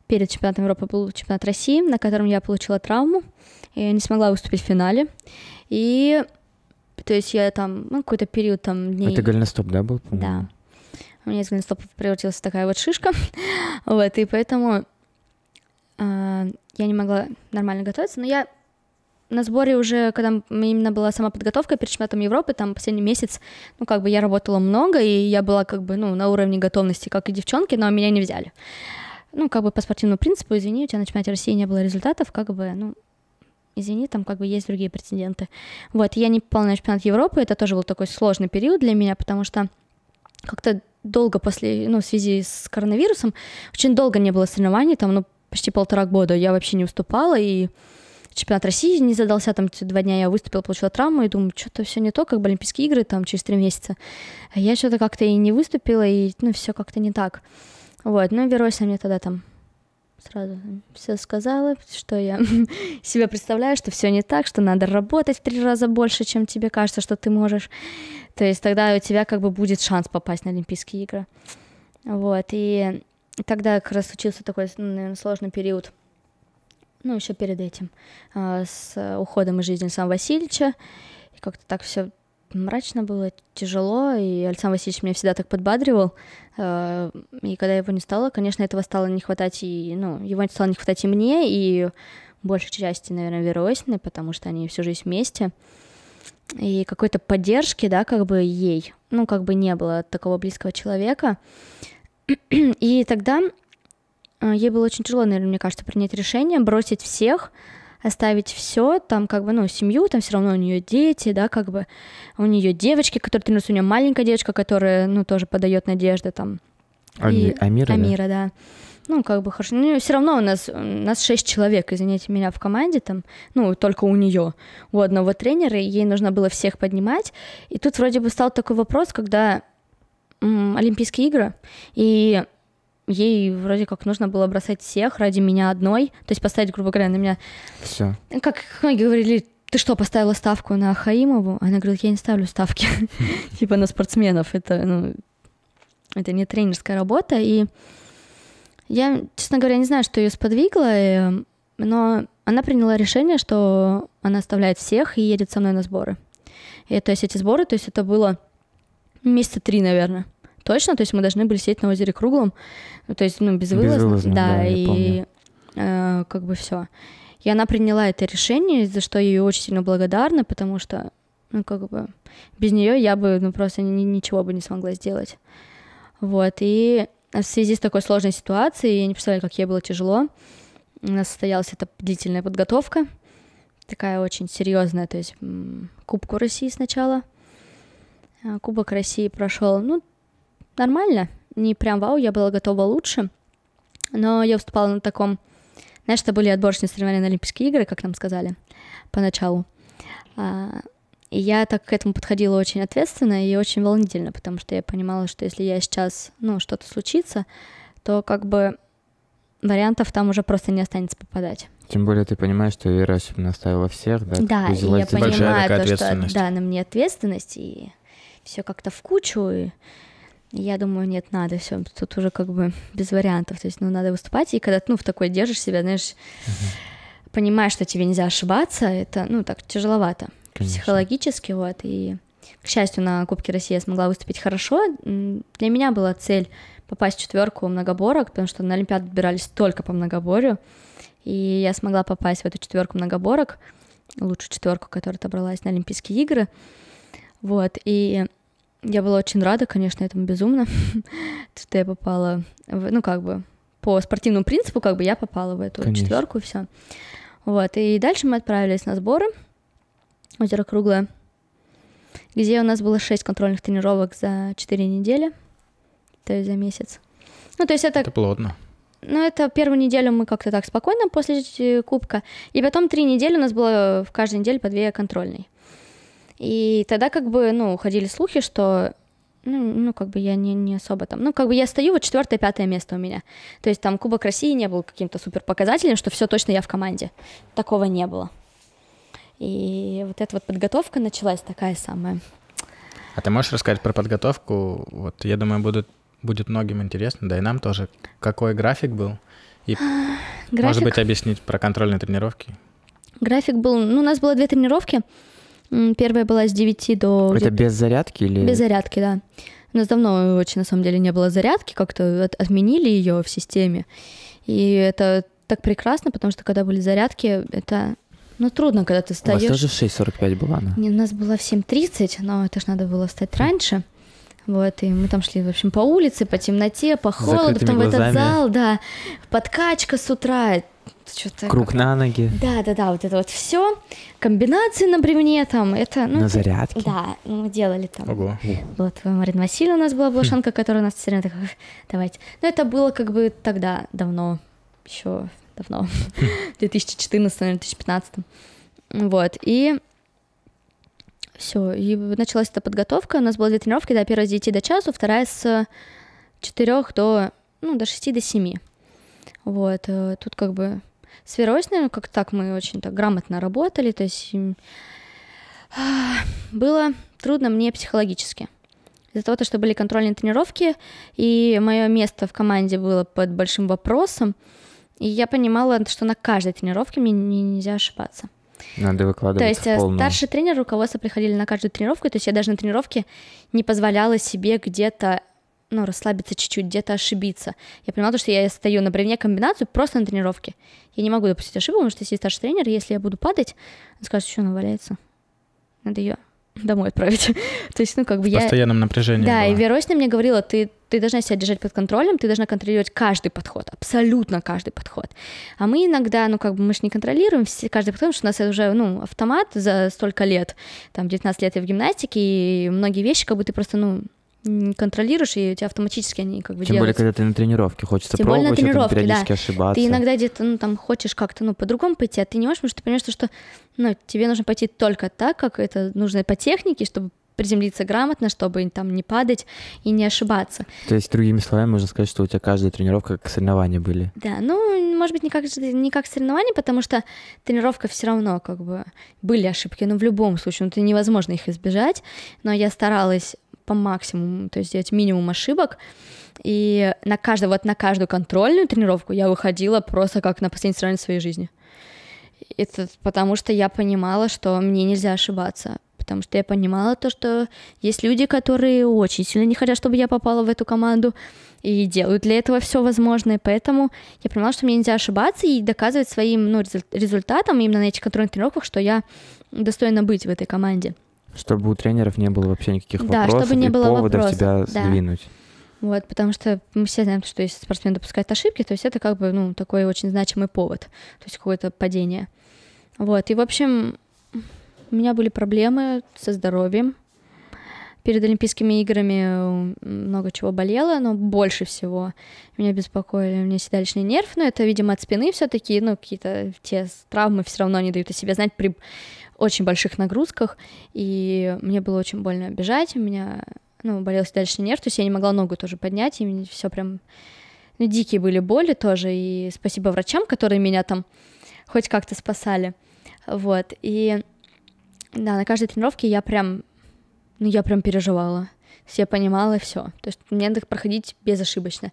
перед чемпионатом Европы был чемпионат России, на котором я получила травму, и не смогла выступить в финале, и то есть я там, ну, какой-то период там дней... Это голеностоп, да, был? Да. У меня из голеностопа превратилась такая вот шишка. вот, и поэтому э, я не могла нормально готовиться. Но я на сборе уже, когда именно была сама подготовка перед чемпионатом Европы, там последний месяц, ну, как бы я работала много, и я была как бы, ну, на уровне готовности, как и девчонки, но меня не взяли. Ну, как бы по спортивному принципу, извини, у тебя на чемпионате России не было результатов, как бы, ну, извини, там как бы есть другие претенденты. Вот, я не попала на чемпионат Европы, это тоже был такой сложный период для меня, потому что как-то долго после, ну, в связи с коронавирусом, очень долго не было соревнований, там, ну, почти полтора года я вообще не уступала, и чемпионат России не задался, там два дня я выступила, получила травму, и думаю, что-то все не то, как бы Олимпийские игры, там, через три месяца. А я что-то как-то и не выступила, и, ну, все как-то не так. Вот, ну, вероятно мне тогда там сразу все сказала, что я себя представляю, что все не так, что надо работать в три раза больше, чем тебе кажется, что ты можешь. То есть тогда у тебя как бы будет шанс попасть на Олимпийские игры. Вот, и тогда как раз случился такой, ну, наверное, сложный период, ну, еще перед этим, а, с уходом из жизни Александра Васильевича, и как-то так все мрачно было, тяжело, и Александр Васильевич меня всегда так подбадривал. Э, и когда его не стало, конечно, этого стало не хватать и, ну, его стало не хватать и мне, и большей части, наверное, Веросины, потому что они всю жизнь вместе. И какой-то поддержки, да, как бы ей, ну, как бы не было такого близкого человека. И тогда э, ей было очень тяжело, наверное, мне кажется, принять решение бросить всех, оставить все, там как бы, ну, семью, там все равно у нее дети, да, как бы, у нее девочки, которые тренируются, у нее маленькая девочка, которая, ну, тоже подает надежды там. А, и... Амира, Амира, да. да. Ну, как бы хорошо. Ну, все равно у нас, у нас шесть человек, извините меня, в команде там, ну, только у нее, у одного тренера, и ей нужно было всех поднимать. И тут вроде бы стал такой вопрос, когда Олимпийские игры, и ей вроде как нужно было бросать всех ради меня одной, то есть поставить, грубо говоря, на меня... Все. Как многие говорили, ты что, поставила ставку на Хаимову? Она говорит, я не ставлю ставки, типа на спортсменов, это, ну, это не тренерская работа, и я, честно говоря, не знаю, что ее сподвигло, э, но она приняла решение, что она оставляет всех и едет со мной на сборы. И, то есть эти сборы, то есть это было месяца три, наверное точно, то есть мы должны были сидеть на озере круглом, то есть, ну, безвылазно. безвылазно да, да и э, как бы все. И она приняла это решение, за что я ей очень сильно благодарна, потому что, ну, как бы, без нее я бы, ну, просто ни, ничего бы не смогла сделать. Вот, и в связи с такой сложной ситуацией, я не представляю, как ей было тяжело, у нас состоялась эта длительная подготовка, такая очень серьезная, то есть Кубку России сначала. Э, Кубок России прошел, ну, нормально, не прям вау, я была готова лучше, но я выступала на таком... Знаешь, это были отборочные соревнования на Олимпийские игры, как нам сказали поначалу. А, и я так к этому подходила очень ответственно и очень волнительно, потому что я понимала, что если я сейчас, ну, что-то случится, то как бы вариантов там уже просто не останется попадать. Тем более ты понимаешь, что Вера наставила всех, да? Да, и я понимаю, то, что да, на мне ответственность, и все как-то в кучу, и я думаю, нет, надо, все, тут уже как бы без вариантов, то есть, ну, надо выступать, и когда, ну, в такой держишь себя, знаешь, угу. понимаешь, что тебе нельзя ошибаться, это, ну, так, тяжеловато Конечно. психологически, вот, и, к счастью, на Кубке России я смогла выступить хорошо, для меня была цель попасть в четверку многоборок, потому что на Олимпиаду отбирались только по многоборью, и я смогла попасть в эту четверку многоборок, лучшую четверку, которая отобралась на Олимпийские игры, вот, и я была очень рада, конечно, этому безумно, что я попала, в, ну как бы по спортивному принципу, как бы я попала в эту четверку и все. Вот и дальше мы отправились на сборы озеро Круглое, где у нас было шесть контрольных тренировок за четыре недели, то есть за месяц. Ну то есть это. Это плотно. Ну, это первую неделю мы как-то так спокойно после э, кубка. И потом три недели у нас было в каждой неделе по две контрольные. И тогда как бы, ну, ходили слухи, что ну, ну, как бы я не, не особо там. Ну, как бы я стою, вот четвертое, пятое место у меня. То есть там Кубок России не был каким-то супер показателем, что все точно я в команде. Такого не было. И вот эта вот подготовка началась такая самая. А ты можешь рассказать про подготовку? Вот я думаю, будут, будет многим интересно, да и нам тоже. Какой график был? И, график... может быть, объяснить про контрольные тренировки? График был... Ну, у нас было две тренировки. Первая была с 9 до... Это без зарядки или... Без зарядки, да. У нас давно очень, на самом деле, не было зарядки, как-то от, отменили ее в системе. И это так прекрасно, потому что когда были зарядки, это... Ну, трудно, когда ты встаешь. У вас тоже в 6.45 была она? Не, у нас была в 7.30, но это же надо было встать раньше. Вот, и мы там шли, в общем, по улице, по темноте, по холоду, потом глазами. в этот зал, да, подкачка с утра, что-то... Круг как... на ноги. Да, да, да, вот это вот все. Комбинации на бревне там, это... Ну, на зарядке. Да, ну, мы делали там. Ого. Вот Марина Васильевна у нас была блошанка, которая у нас все время так, давайте. Но это было как бы тогда, давно, еще давно, в 2014-2015. Вот, и все, и началась эта подготовка. У нас было две тренировки, да, первая с 9 до часу, вторая с 4 до, ну, до 6 до 7. Вот, э, тут как бы с Вероисной, как так мы очень так грамотно работали, то есть было трудно мне психологически. Из-за того, что были контрольные тренировки, и мое место в команде было под большим вопросом, и я понимала, что на каждой тренировке мне нельзя ошибаться. Надо выкладывать. То есть э, полную. старший тренер руководство приходили на каждую тренировку, то есть я даже на тренировке не позволяла себе где-то ну, расслабиться чуть-чуть, где-то ошибиться. Я понимала, что я стою на броне комбинацию просто на тренировке. Я не могу допустить ошибку, потому что если старший тренер, если я буду падать, он скажет, что она валяется. Надо ее домой отправить. То есть, ну, как бы я... В постоянном напряжении. Да, было. и Веросина мне говорила, ты, ты должна себя держать под контролем, ты должна контролировать каждый подход, абсолютно каждый подход. А мы иногда, ну, как бы мы же не контролируем все, каждый подход, потому что у нас это уже, ну, автомат за столько лет, там, 19 лет я в гимнастике, и многие вещи, как бы ты просто, ну, контролируешь, и у тебя автоматически они как бы Тем делаются. более, когда ты на тренировке, хочется Тем пробовать, более на тренировке, а там периодически да. ошибаться. Ты иногда где-то, ну, там, хочешь как-то, ну, по-другому пойти, а ты не можешь, потому что ты понимаешь, что, ну, тебе нужно пойти только так, как это нужно по технике, чтобы приземлиться грамотно, чтобы там не падать и не ошибаться. То есть, другими словами, можно сказать, что у тебя каждая тренировка как соревнования были. Да, ну, может быть, не как, не как соревнования, потому что тренировка все равно как бы были ошибки, но в любом случае, ну, это невозможно их избежать, но я старалась по максимуму, то есть сделать минимум ошибок. И на каждую, вот на каждую контрольную тренировку я выходила просто как на последний стороне своей жизни. Это потому что я понимала, что мне нельзя ошибаться. Потому что я понимала то, что есть люди, которые очень сильно не хотят, чтобы я попала в эту команду, и делают для этого все возможное. Поэтому я понимала, что мне нельзя ошибаться и доказывать своим ну, результатам, именно на этих контрольных тренировках, что я достойна быть в этой команде. Чтобы у тренеров не было вообще никаких вопросов чтобы не и было поводов вопросов, тебя да. сдвинуть. Вот, потому что мы все знаем, что если спортсмен допускает ошибки, то есть это как бы, ну, такой очень значимый повод, то есть какое-то падение. Вот, и, в общем, у меня были проблемы со здоровьем, перед Олимпийскими играми э, много чего болело, но больше всего меня беспокоили у меня седалищный нерв, но это, видимо, от спины все таки ну, какие-то те травмы все равно не дают о себе знать при очень больших нагрузках, и мне было очень больно бежать, у меня, ну, болел седалищный нерв, то есть я не могла ногу тоже поднять, и все прям ну, дикие были боли тоже, и спасибо врачам, которые меня там хоть как-то спасали, вот, и да, на каждой тренировке я прям ну, я прям переживала. Я понимала все. То есть мне надо проходить безошибочно.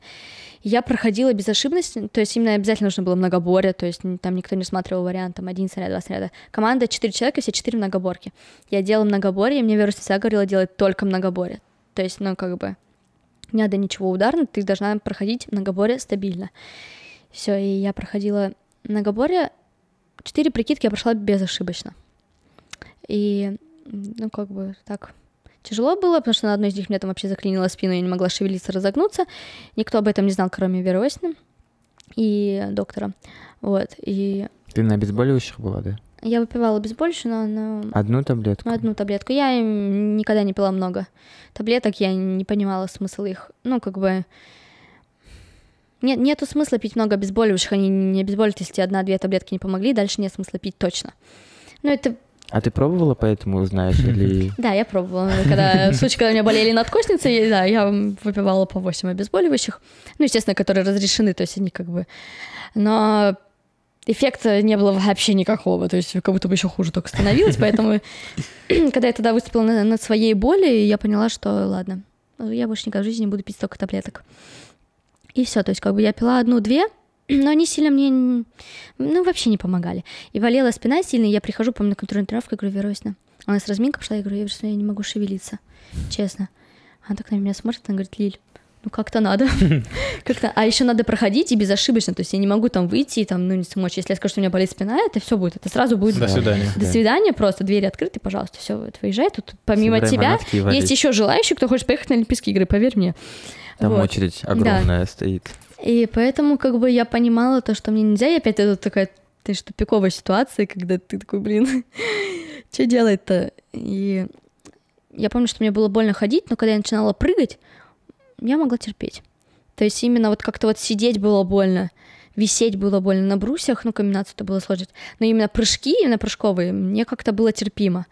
Я проходила безошибочно, то есть именно обязательно нужно было многоборье, то есть там никто не усматривал вариант, там один снаряд, два снаряда. Команда четыре человека, все четыре многоборки. Я делала многоборье, мне Вера всегда говорила делать только многоборье. То есть, ну, как бы, не надо ничего ударно, ты должна проходить многоборье стабильно. Все, и я проходила многоборье, четыре прикидки я прошла безошибочно. И, ну, как бы, так тяжело было, потому что на одной из них мне там вообще заклинила спину, я не могла шевелиться, разогнуться. Никто об этом не знал, кроме Веры и доктора. Вот, и... Ты на обезболивающих была, да? Я выпивала обезболивающее, но... но... Одну таблетку? Одну таблетку. Я никогда не пила много таблеток, я не понимала смысл их. Ну, как бы... Нет, нету смысла пить много обезболивающих, они не обезболят, если одна-две таблетки не помогли, дальше нет смысла пить точно. Ну, это а ты пробовала, поэтому знаешь, или... Да, я пробовала. Когда, в случае, когда у меня болели надкостницы, да, я выпивала по 8 обезболивающих. Ну, естественно, которые разрешены, то есть они как бы... Но эффекта не было вообще никакого, то есть как будто бы еще хуже только становилось, поэтому когда я тогда выступила на, над своей боли, я поняла, что ладно, я больше никогда в жизни не буду пить столько таблеток. И все, то есть как бы я пила одну-две, но они сильно мне, ну, вообще не помогали. И болела спина сильно, и я прихожу, помню, на контрольную тренировку, и говорю, Веросина, она с разминка пошла, я говорю, Веросина, я не могу шевелиться, честно. Она так на меня смотрит, она говорит, Лиль, ну как-то надо. как-то. А еще надо проходить и безошибочно. То есть я не могу там выйти и там, ну, не смочь. Если я скажу, что у меня болит спина, это все будет. Это сразу будет. До свидания. До свидания, просто двери открыты, пожалуйста, все, это выезжай. Тут помимо тебя есть еще желающие, кто хочет поехать на Олимпийские игры, поверь мне. Там вот. очередь огромная да. стоит. И поэтому как бы я понимала то, что мне нельзя. И опять это такая, ты же тупиковая ситуация, когда ты такой, блин, что делать-то? И я помню, что мне было больно ходить, но когда я начинала прыгать, я могла терпеть. То есть именно вот как-то вот сидеть было больно, висеть было больно на брусьях, ну, комбинацию-то было сложить. Но именно прыжки, именно прыжковые, мне как-то было терпимо.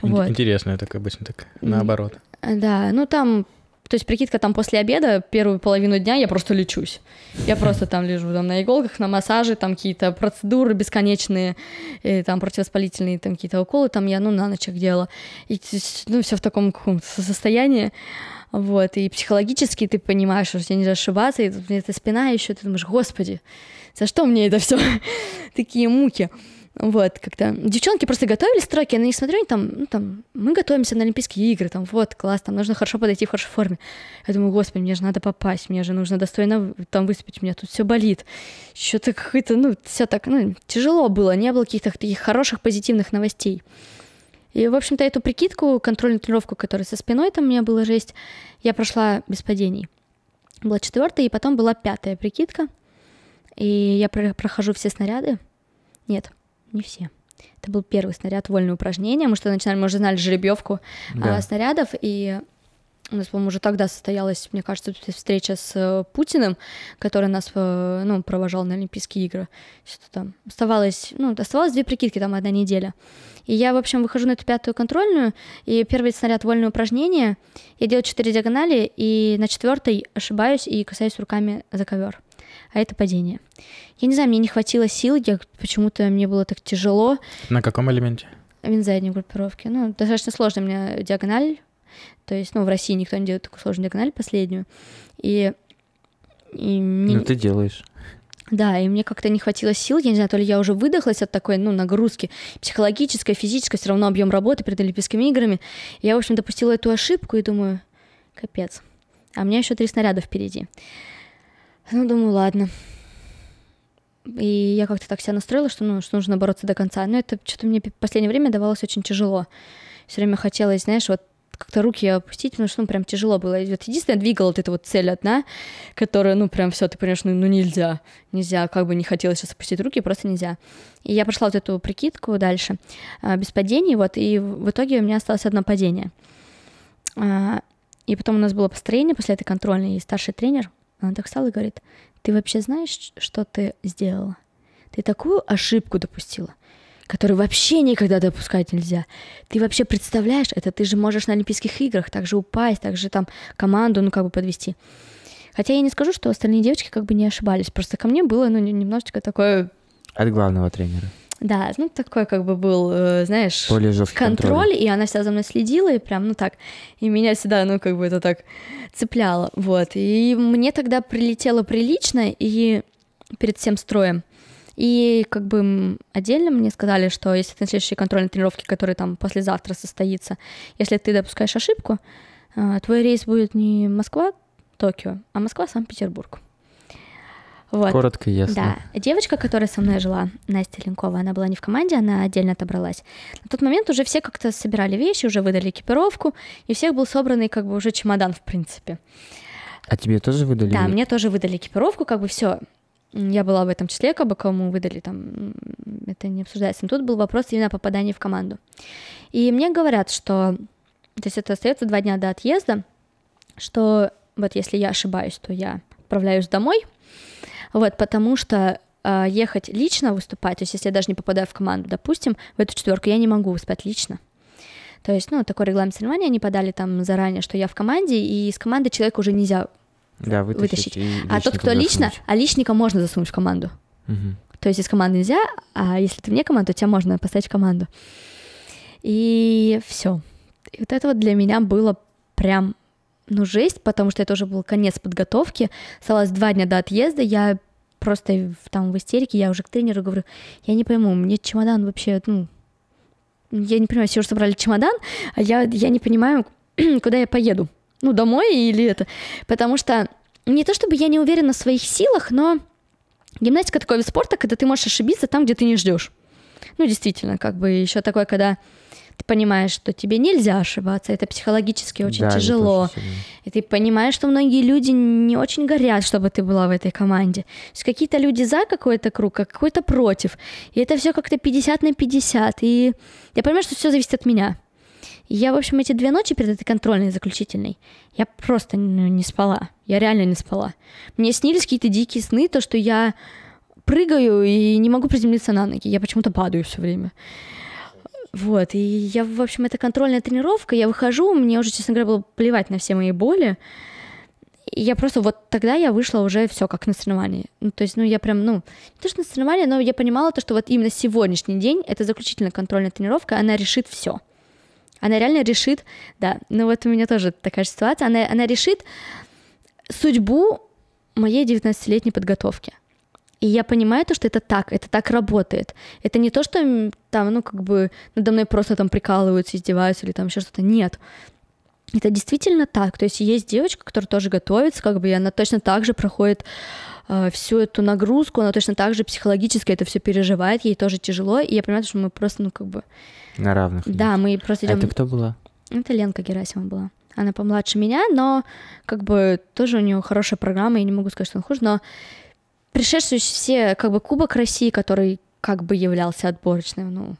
Ну, вот. Интересно, это как обычно так наоборот. Э, да, ну там то есть, прикидка, там после обеда первую половину дня я просто лечусь. Я просто там лежу там, на иголках, на массаже, там какие-то процедуры бесконечные, и, там противоспалительные там какие-то уколы, там я, ну, на ночь их делала. И, ну, все в таком каком-то состоянии. Вот, и психологически ты понимаешь, что тебе нельзя ошибаться, и тут эта спина еще, ты думаешь, господи, за что мне это все? Такие муки. Вот, как-то девчонки просто готовили строки, я на них смотрю, они там, ну, там, мы готовимся на Олимпийские игры, там, вот, класс, там нужно хорошо подойти в хорошей форме. Я думаю, господи, мне же надо попасть, мне же нужно достойно там выступить, у меня тут все болит. Что-то какое-то, ну, все так, ну, тяжело было, не было каких-то таких хороших, позитивных новостей. И, в общем-то, эту прикидку, контрольную тренировку, которая со спиной там у меня была жесть, я прошла без падений. Была четвертая, и потом была пятая прикидка. И я прохожу все снаряды. Нет, не все. Это был первый снаряд вольное упражнение. Мы что начинали, мы уже знали жеребьевку а, да. а, снарядов, и у нас, по-моему, уже тогда состоялась, мне кажется, встреча с э, Путиным, который нас, э, ну, провожал на Олимпийские игры. Что-то там оставалось, ну, оставалось две прикидки, там одна неделя. И я, в общем, выхожу на эту пятую контрольную, и первый снаряд вольное упражнение, я делаю четыре диагонали, и на четвертой ошибаюсь и касаюсь руками за ковер а это падение. Я не знаю, мне не хватило сил, я почему-то мне было так тяжело. На каком элементе? Вин задней группировки. Ну, достаточно сложно у меня диагональ. То есть, ну, в России никто не делает такую сложную диагональ последнюю. И, и мне... Ну, ты делаешь. Да, и мне как-то не хватило сил, я не знаю, то ли я уже выдохлась от такой, ну, нагрузки психологической, физической, все равно объем работы перед Олимпийскими играми. Я, в общем, допустила эту ошибку и думаю, капец, а у меня еще три снаряда впереди. Ну, думаю, ладно. И я как-то так себя настроила, что, ну, что нужно бороться до конца. Но это что-то мне в последнее время давалось очень тяжело. Все время хотелось, знаешь, вот как-то руки опустить, потому что, ну, прям тяжело было. И вот единственное, двигала вот эта вот цель одна, которая, ну, прям все, ты понимаешь, ну, ну, нельзя, нельзя, как бы не хотелось сейчас опустить руки, просто нельзя. И я прошла вот эту прикидку дальше, а, без падений, вот, и в итоге у меня осталось одно падение. А, и потом у нас было построение после этой контрольной, и старший тренер — она так встала и говорит, ты вообще знаешь, что ты сделала? Ты такую ошибку допустила, которую вообще никогда допускать нельзя. Ты вообще представляешь это? Ты же можешь на Олимпийских играх также упасть, также там команду, ну, как бы подвести. Хотя я не скажу, что остальные девочки как бы не ошибались. Просто ко мне было, ну, немножечко такое... От главного тренера. Да, ну такой как бы был, э, знаешь, Более контроль, контроль, и она всегда за мной следила, и прям, ну так, и меня всегда, ну как бы это так цепляло, вот. И мне тогда прилетело прилично, и перед всем строем. И как бы отдельно мне сказали, что если ты на следующей контрольной тренировке, которая там послезавтра состоится, если ты допускаешь ошибку, э, твой рейс будет не Москва, Токио, а Москва, Санкт-Петербург. Вот. Коротко и ясно. Да. Девочка, которая со мной жила, Настя Ленкова, она была не в команде, она отдельно отобралась. На тот момент уже все как-то собирали вещи, уже выдали экипировку, и у всех был собранный как бы уже чемодан, в принципе. А тебе тоже выдали? Да, мне тоже выдали экипировку, как бы все. Я была в этом числе, как бы кому выдали там, это не обсуждается. Но тут был вопрос именно попадания в команду. И мне говорят, что, то есть это остается два дня до отъезда, что вот если я ошибаюсь, то я отправляюсь домой, вот, потому что э, ехать лично выступать, то есть если я даже не попадаю в команду, допустим, в эту четверку, я не могу выступать лично. То есть, ну, такой регламент соревнования они подали там заранее, что я в команде, и из команды человека уже нельзя да, вытащить. вытащить. А тот, кто лично, засунуть. а личника можно засунуть в команду. Угу. То есть из команды нельзя, а если ты вне команды, то тебя можно поставить в команду. И все. И вот это вот для меня было прям ну, жесть, потому что это уже был конец подготовки. Осталось два дня до отъезда, я просто в там в истерике, я уже к тренеру говорю, я не пойму, мне чемодан вообще, ну, я не понимаю, все уже собрали чемодан, а я, я не понимаю, куда я поеду. Ну, домой или это. Потому что не то чтобы я не уверена в своих силах, но гимнастика такой вид спорта, когда ты можешь ошибиться там, где ты не ждешь. Ну, действительно, как бы еще такое, когда ты понимаешь, что тебе нельзя ошибаться, это психологически очень да, тяжело. Очень и ты понимаешь, что многие люди не очень горят, чтобы ты была в этой команде. То есть какие-то люди за какой-то круг, а какой-то против. И это все как-то 50 на 50. И я понимаю, что все зависит от меня. И я, в общем, эти две ночи перед этой контрольной заключительной, я просто ну, не спала. Я реально не спала. Мне снились какие-то дикие сны, то, что я прыгаю и не могу приземлиться на ноги. Я почему-то падаю все время. Вот, и я, в общем, это контрольная тренировка, я выхожу, мне уже, честно говоря, было плевать на все мои боли. И я просто вот тогда я вышла уже все как на соревновании. Ну, то есть, ну, я прям, ну, не то, что на соревновании, но я понимала то, что вот именно сегодняшний день, это заключительная контрольная тренировка, она решит все. Она реально решит, да, ну вот у меня тоже такая же ситуация, она, она решит судьбу моей 19-летней подготовки. И я понимаю то, что это так, это так работает. Это не то, что там, ну, как бы надо мной просто там прикалываются, издеваются или там еще что-то. Нет. Это действительно так. То есть есть девочка, которая тоже готовится, как бы, и она точно так же проходит э, всю эту нагрузку, она точно так же психологически это все переживает, ей тоже тяжело, и я понимаю, что мы просто, ну, как бы... На равных. Да, мы просто а идем... Это кто была? Это Ленка Герасимова была. Она помладше меня, но как бы тоже у нее хорошая программа, я не могу сказать, что она хуже, но пришедшие все как бы Кубок России, который как бы являлся отборочным, ну,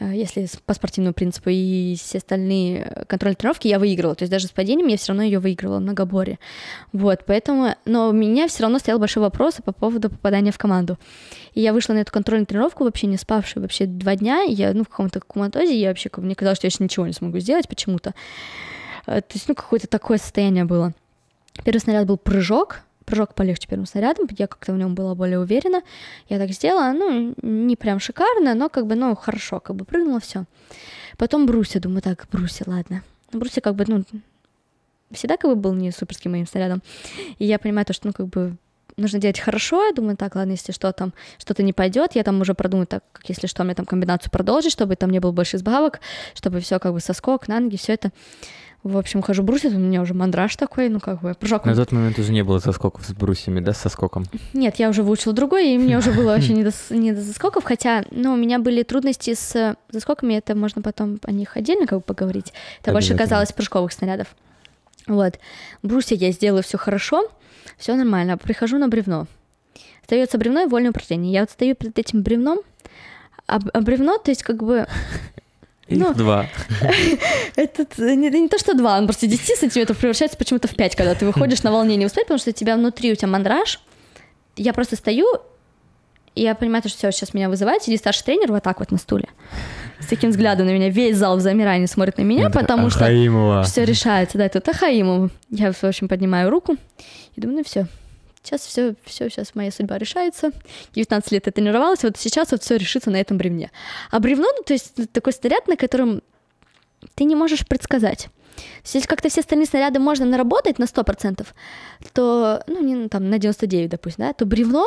э, если по спортивному принципу и все остальные э, контрольные тренировки я выигрывала, то есть даже с падением я все равно ее выигрывала в многоборе, вот, поэтому, но у меня все равно стоял большой вопрос по поводу попадания в команду, и я вышла на эту контрольную тренировку вообще не спавшую, вообще два дня, я, ну, в каком-то коматозе, я вообще, мне казалось, что я еще ничего не смогу сделать почему-то, э, то есть, ну, какое-то такое состояние было. Первый снаряд был прыжок, прыжок полегче первым снарядом, я как-то в нем была более уверена. Я так сделала, ну, не прям шикарно, но как бы, ну, хорошо, как бы прыгнула, все. Потом Бруси, думаю, так, Бруси, ладно. Бруси как бы, ну, всегда как бы был не суперским моим снарядом. И я понимаю то, что, ну, как бы, нужно делать хорошо, я думаю, так, ладно, если что, там что-то не пойдет, я там уже продумаю, так, как если что, мне там комбинацию продолжить, чтобы там не было больше избавок, чтобы все как бы соскок, на ноги, все это. В общем, хожу брусит, у меня уже мандраж такой, ну как бы прыжок. На тот момент уже не было заскоков с брусьями, да, со скоком? Нет, я уже выучила другой, и мне уже было вообще не до, не до заскоков, хотя, ну, у меня были трудности с заскоками, это можно потом о них отдельно как бы поговорить. Это больше казалось прыжковых снарядов. Вот. Брусья я сделаю все хорошо, все нормально. Прихожу на бревно. Остается бревно и вольное упражнение. Я вот стою перед этим бревном, а, а бревно, то есть как бы Их ну, два. Это э, не, не то, что два, он просто 10 сантиметров превращается почему-то в 5, когда ты выходишь на волнение. успеть, потому что у тебя внутри, у тебя мандраж. Я просто стою, и я понимаю, что все, сейчас меня вызывает, сидит старший тренер вот так вот на стуле. С таким взглядом на меня, весь зал в замирании смотрит на меня, это потому Ахаимова. что все решается. Да, тут Ахаимова. Я, в общем, поднимаю руку и думаю, ну все, сейчас все, все, сейчас моя судьба решается. 19 лет я тренировалась, вот сейчас вот все решится на этом бревне. А бревно, ну, то есть ну, такой снаряд, на котором ты не можешь предсказать. Если как-то все остальные снаряды можно наработать на 100%, то, ну, не, ну, там, на 99, допустим, да, то бревно,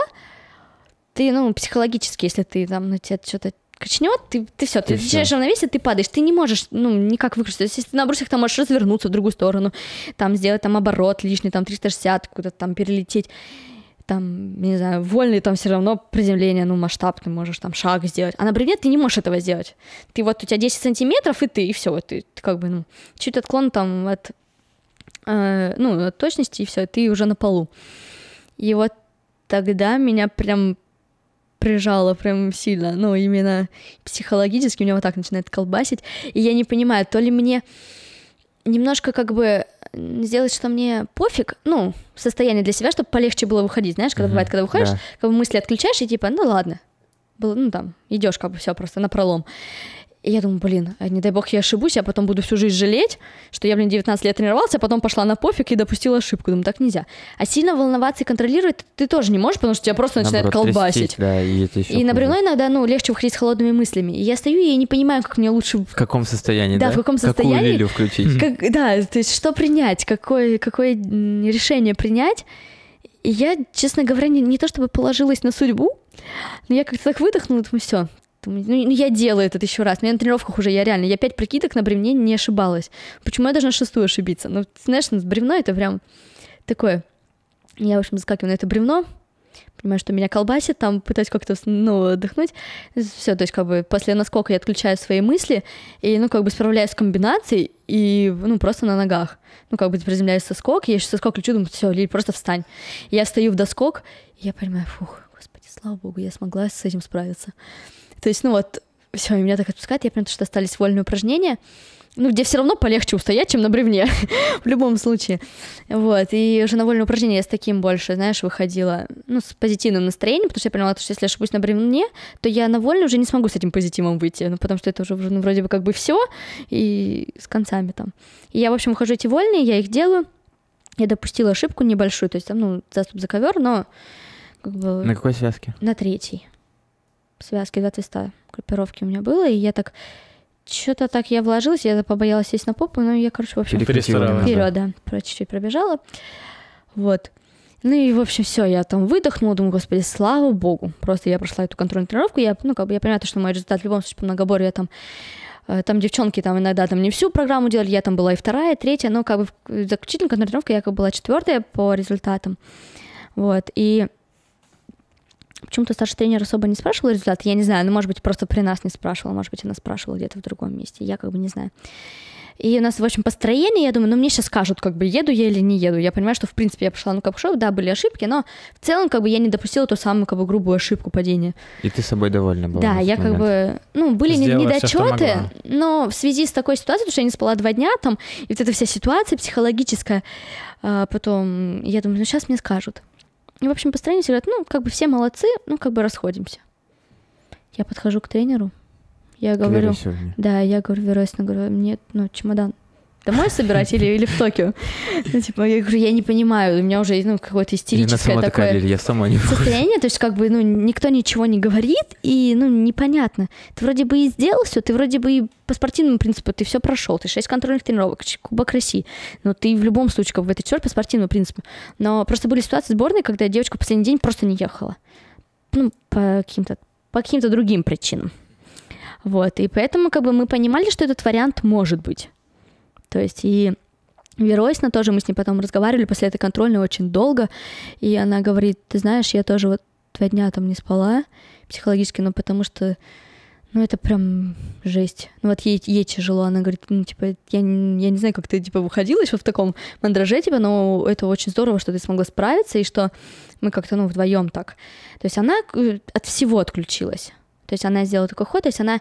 ты, ну, психологически, если ты там, ну, тебя что-то качнет, ты, ты все, ты, ты встречаешь равновесие, ты падаешь, ты не можешь, ну, никак выкрутиться. если ты на брусьях, там можешь развернуться в другую сторону, там сделать там оборот лишний, там 360, куда-то там перелететь, там, не знаю, вольный, там все равно приземление, ну, масштаб, ты можешь там шаг сделать. А на бревне ты не можешь этого сделать. Ты вот, у тебя 10 сантиметров, и ты, и все, вот, ты, ты как бы, ну, чуть отклон там от, э, ну, от точности, и все, ты уже на полу. И вот тогда меня прям прижало прям сильно, ну, именно психологически, у меня вот так начинает колбасить, и я не понимаю, то ли мне немножко как бы сделать, что мне пофиг, ну, состояние для себя, чтобы полегче было выходить, знаешь, когда mm-hmm. бывает, когда выходишь, да. как бы мысли отключаешь и типа, ну ладно, было, ну там, идешь как бы все просто на пролом. И я думаю, блин, а не дай бог я ошибусь, я потом буду всю жизнь жалеть, что я, блин, 19 лет тренировался, а потом пошла на пофиг и допустила ошибку. Думаю, так нельзя. А сильно волноваться и контролировать ты тоже не можешь, потому что тебя просто начинает Наоборот, колбасить. Трястись, да, и это еще и на бревно иногда, ну, легче выходить с холодными мыслями. И я стою, и не понимаю, как мне лучше... В каком состоянии, да? да? в каком состоянии. Какую лилю включить? Как, да, то есть что принять, какое, какое решение принять. И я, честно говоря, не, не то чтобы положилась на судьбу, но я как-то так выдохнула, думаю, все, ну, ну, я делаю этот еще раз. У меня на тренировках уже я реально, я пять прикидок на бревне не ошибалась. Почему я должна шестую ошибиться? Ну, знаешь, ну, бревно это прям такое. Я, в общем, заскакиваю на это бревно, понимаю, что меня колбасит, там пытаюсь как-то ну, отдохнуть. Все, то есть как бы после наскока я отключаю свои мысли и, ну, как бы справляюсь с комбинацией и, ну, просто на ногах. Ну, как бы приземляюсь со скок, я еще со скок лечу, думаю, все, Лиль, просто встань. Я стою в доскок, и я понимаю, фух, господи, слава богу, я смогла с этим справиться. То есть, ну вот, все, и меня так отпускает, я понимаю, что остались вольные упражнения, ну, где все равно полегче устоять, чем на бревне, в любом случае. Вот, и уже на вольное упражнение я с таким больше, знаешь, выходила, ну, с позитивным настроением, потому что я поняла, что если я ошибусь на бревне, то я на вольное уже не смогу с этим позитивом выйти, ну, потому что это уже ну, вроде бы как бы все и с концами там. И я, в общем, хожу эти вольные, я их делаю, я допустила ошибку небольшую, то есть там, ну, заступ за ковер, но как бы... На какой связке? На третьей связки 200, группировки у меня было, и я так что-то так я вложилась, я побоялась сесть на попу, но ну, я, короче, в общем, вперед, да, про чуть-чуть пробежала. Вот. Ну и, в общем, все, я там выдохнула, думаю, господи, слава богу. Просто я прошла эту контрольную тренировку, я, ну, как бы, я понимаю, что мой результат в любом случае по многоборью, я там э, там девчонки там иногда там не всю программу делали, я там была и вторая, и третья, но как бы э, заключительная контрольная тренировка я как бы была четвертая по результатам. Вот, и Почему-то старший тренер особо не спрашивал результат. Я не знаю, ну, может быть, просто при нас не спрашивала, может быть, она спрашивала где-то в другом месте. Я как бы не знаю. И у нас, в общем, построение, я думаю, ну, мне сейчас скажут, как бы, еду я или не еду. Я понимаю, что, в принципе, я пошла на капшоп, да, были ошибки, но в целом, как бы, я не допустила ту самую, как бы, грубую ошибку падения. И ты с собой довольна была? Да, я, момент. как бы, ну, были Сделала недочеты, все, но в связи с такой ситуацией, потому что я не спала два дня там, и вот эта вся ситуация психологическая, а, потом я думаю, ну, сейчас мне скажут. И, в общем, построение все говорят, ну, как бы все молодцы, ну, как бы расходимся. Я подхожу к тренеру, я говорю, да, я говорю, вероятно, говорю, нет, ну, чемодан домой собирать или, или в Токио. Ну, типа, я говорю, я не понимаю, у меня уже ну, какое-то истерическое сама такое такая, я сама не состояние, то есть как бы ну, никто ничего не говорит, и ну непонятно. Ты вроде бы и сделал все, ты вроде бы и по спортивному принципу ты все прошел, ты шесть контрольных тренировок, Кубок России, но ты в любом случае как бы это все по спортивному принципу. Но просто были ситуации сборной, когда девочка в последний день просто не ехала. Ну, по каким-то по каким-то другим причинам. Вот, и поэтому как бы мы понимали, что этот вариант может быть. То есть и Веройсна тоже, мы с ней потом разговаривали после этой контрольной очень долго, и она говорит, ты знаешь, я тоже вот два дня там не спала психологически, но ну, потому что ну, это прям жесть. Ну, вот ей, ей тяжело. Она говорит, ну, типа, я, я не знаю, как ты, типа, выходила еще в таком мандраже, типа, но это очень здорово, что ты смогла справиться, и что мы как-то, ну, вдвоем так. То есть она от всего отключилась. То есть она сделала такой ход, то есть она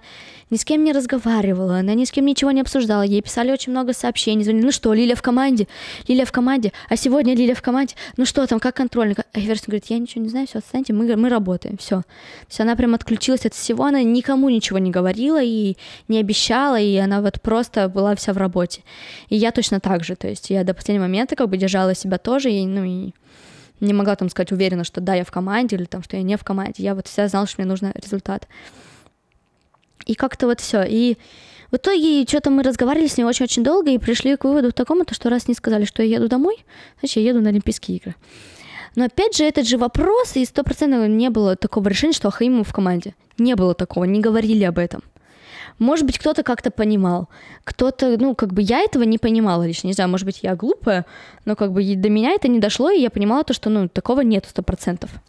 ни с кем не разговаривала, она ни с кем ничего не обсуждала, ей писали очень много сообщений, звонили, ну что, Лиля в команде, Лиля в команде, а сегодня Лиля в команде, ну что там, как контрольник, А Хеверсон говорит, я ничего не знаю, все, отстаньте, мы, мы работаем, все. То есть она прям отключилась от всего, она никому ничего не говорила и не обещала, и она вот просто была вся в работе. И я точно так же, то есть я до последнего момента как бы держала себя тоже, и, ну, и не могла там сказать уверенно, что да, я в команде, или там, что я не в команде. Я вот вся знала, что мне нужен результат. И как-то вот все. И в итоге что-то мы разговаривали с ней очень-очень долго и пришли к выводу к такому, то что раз не сказали, что я еду домой, значит, я еду на Олимпийские игры. Но опять же, этот же вопрос, и стопроцентно не было такого решения, что Ахаимов в команде. Не было такого, не говорили об этом. Может быть, кто-то как-то понимал, кто-то, ну, как бы я этого не понимала лично, не знаю, может быть, я глупая, но как бы до меня это не дошло, и я понимала то, что, ну, такого нет сто процентов.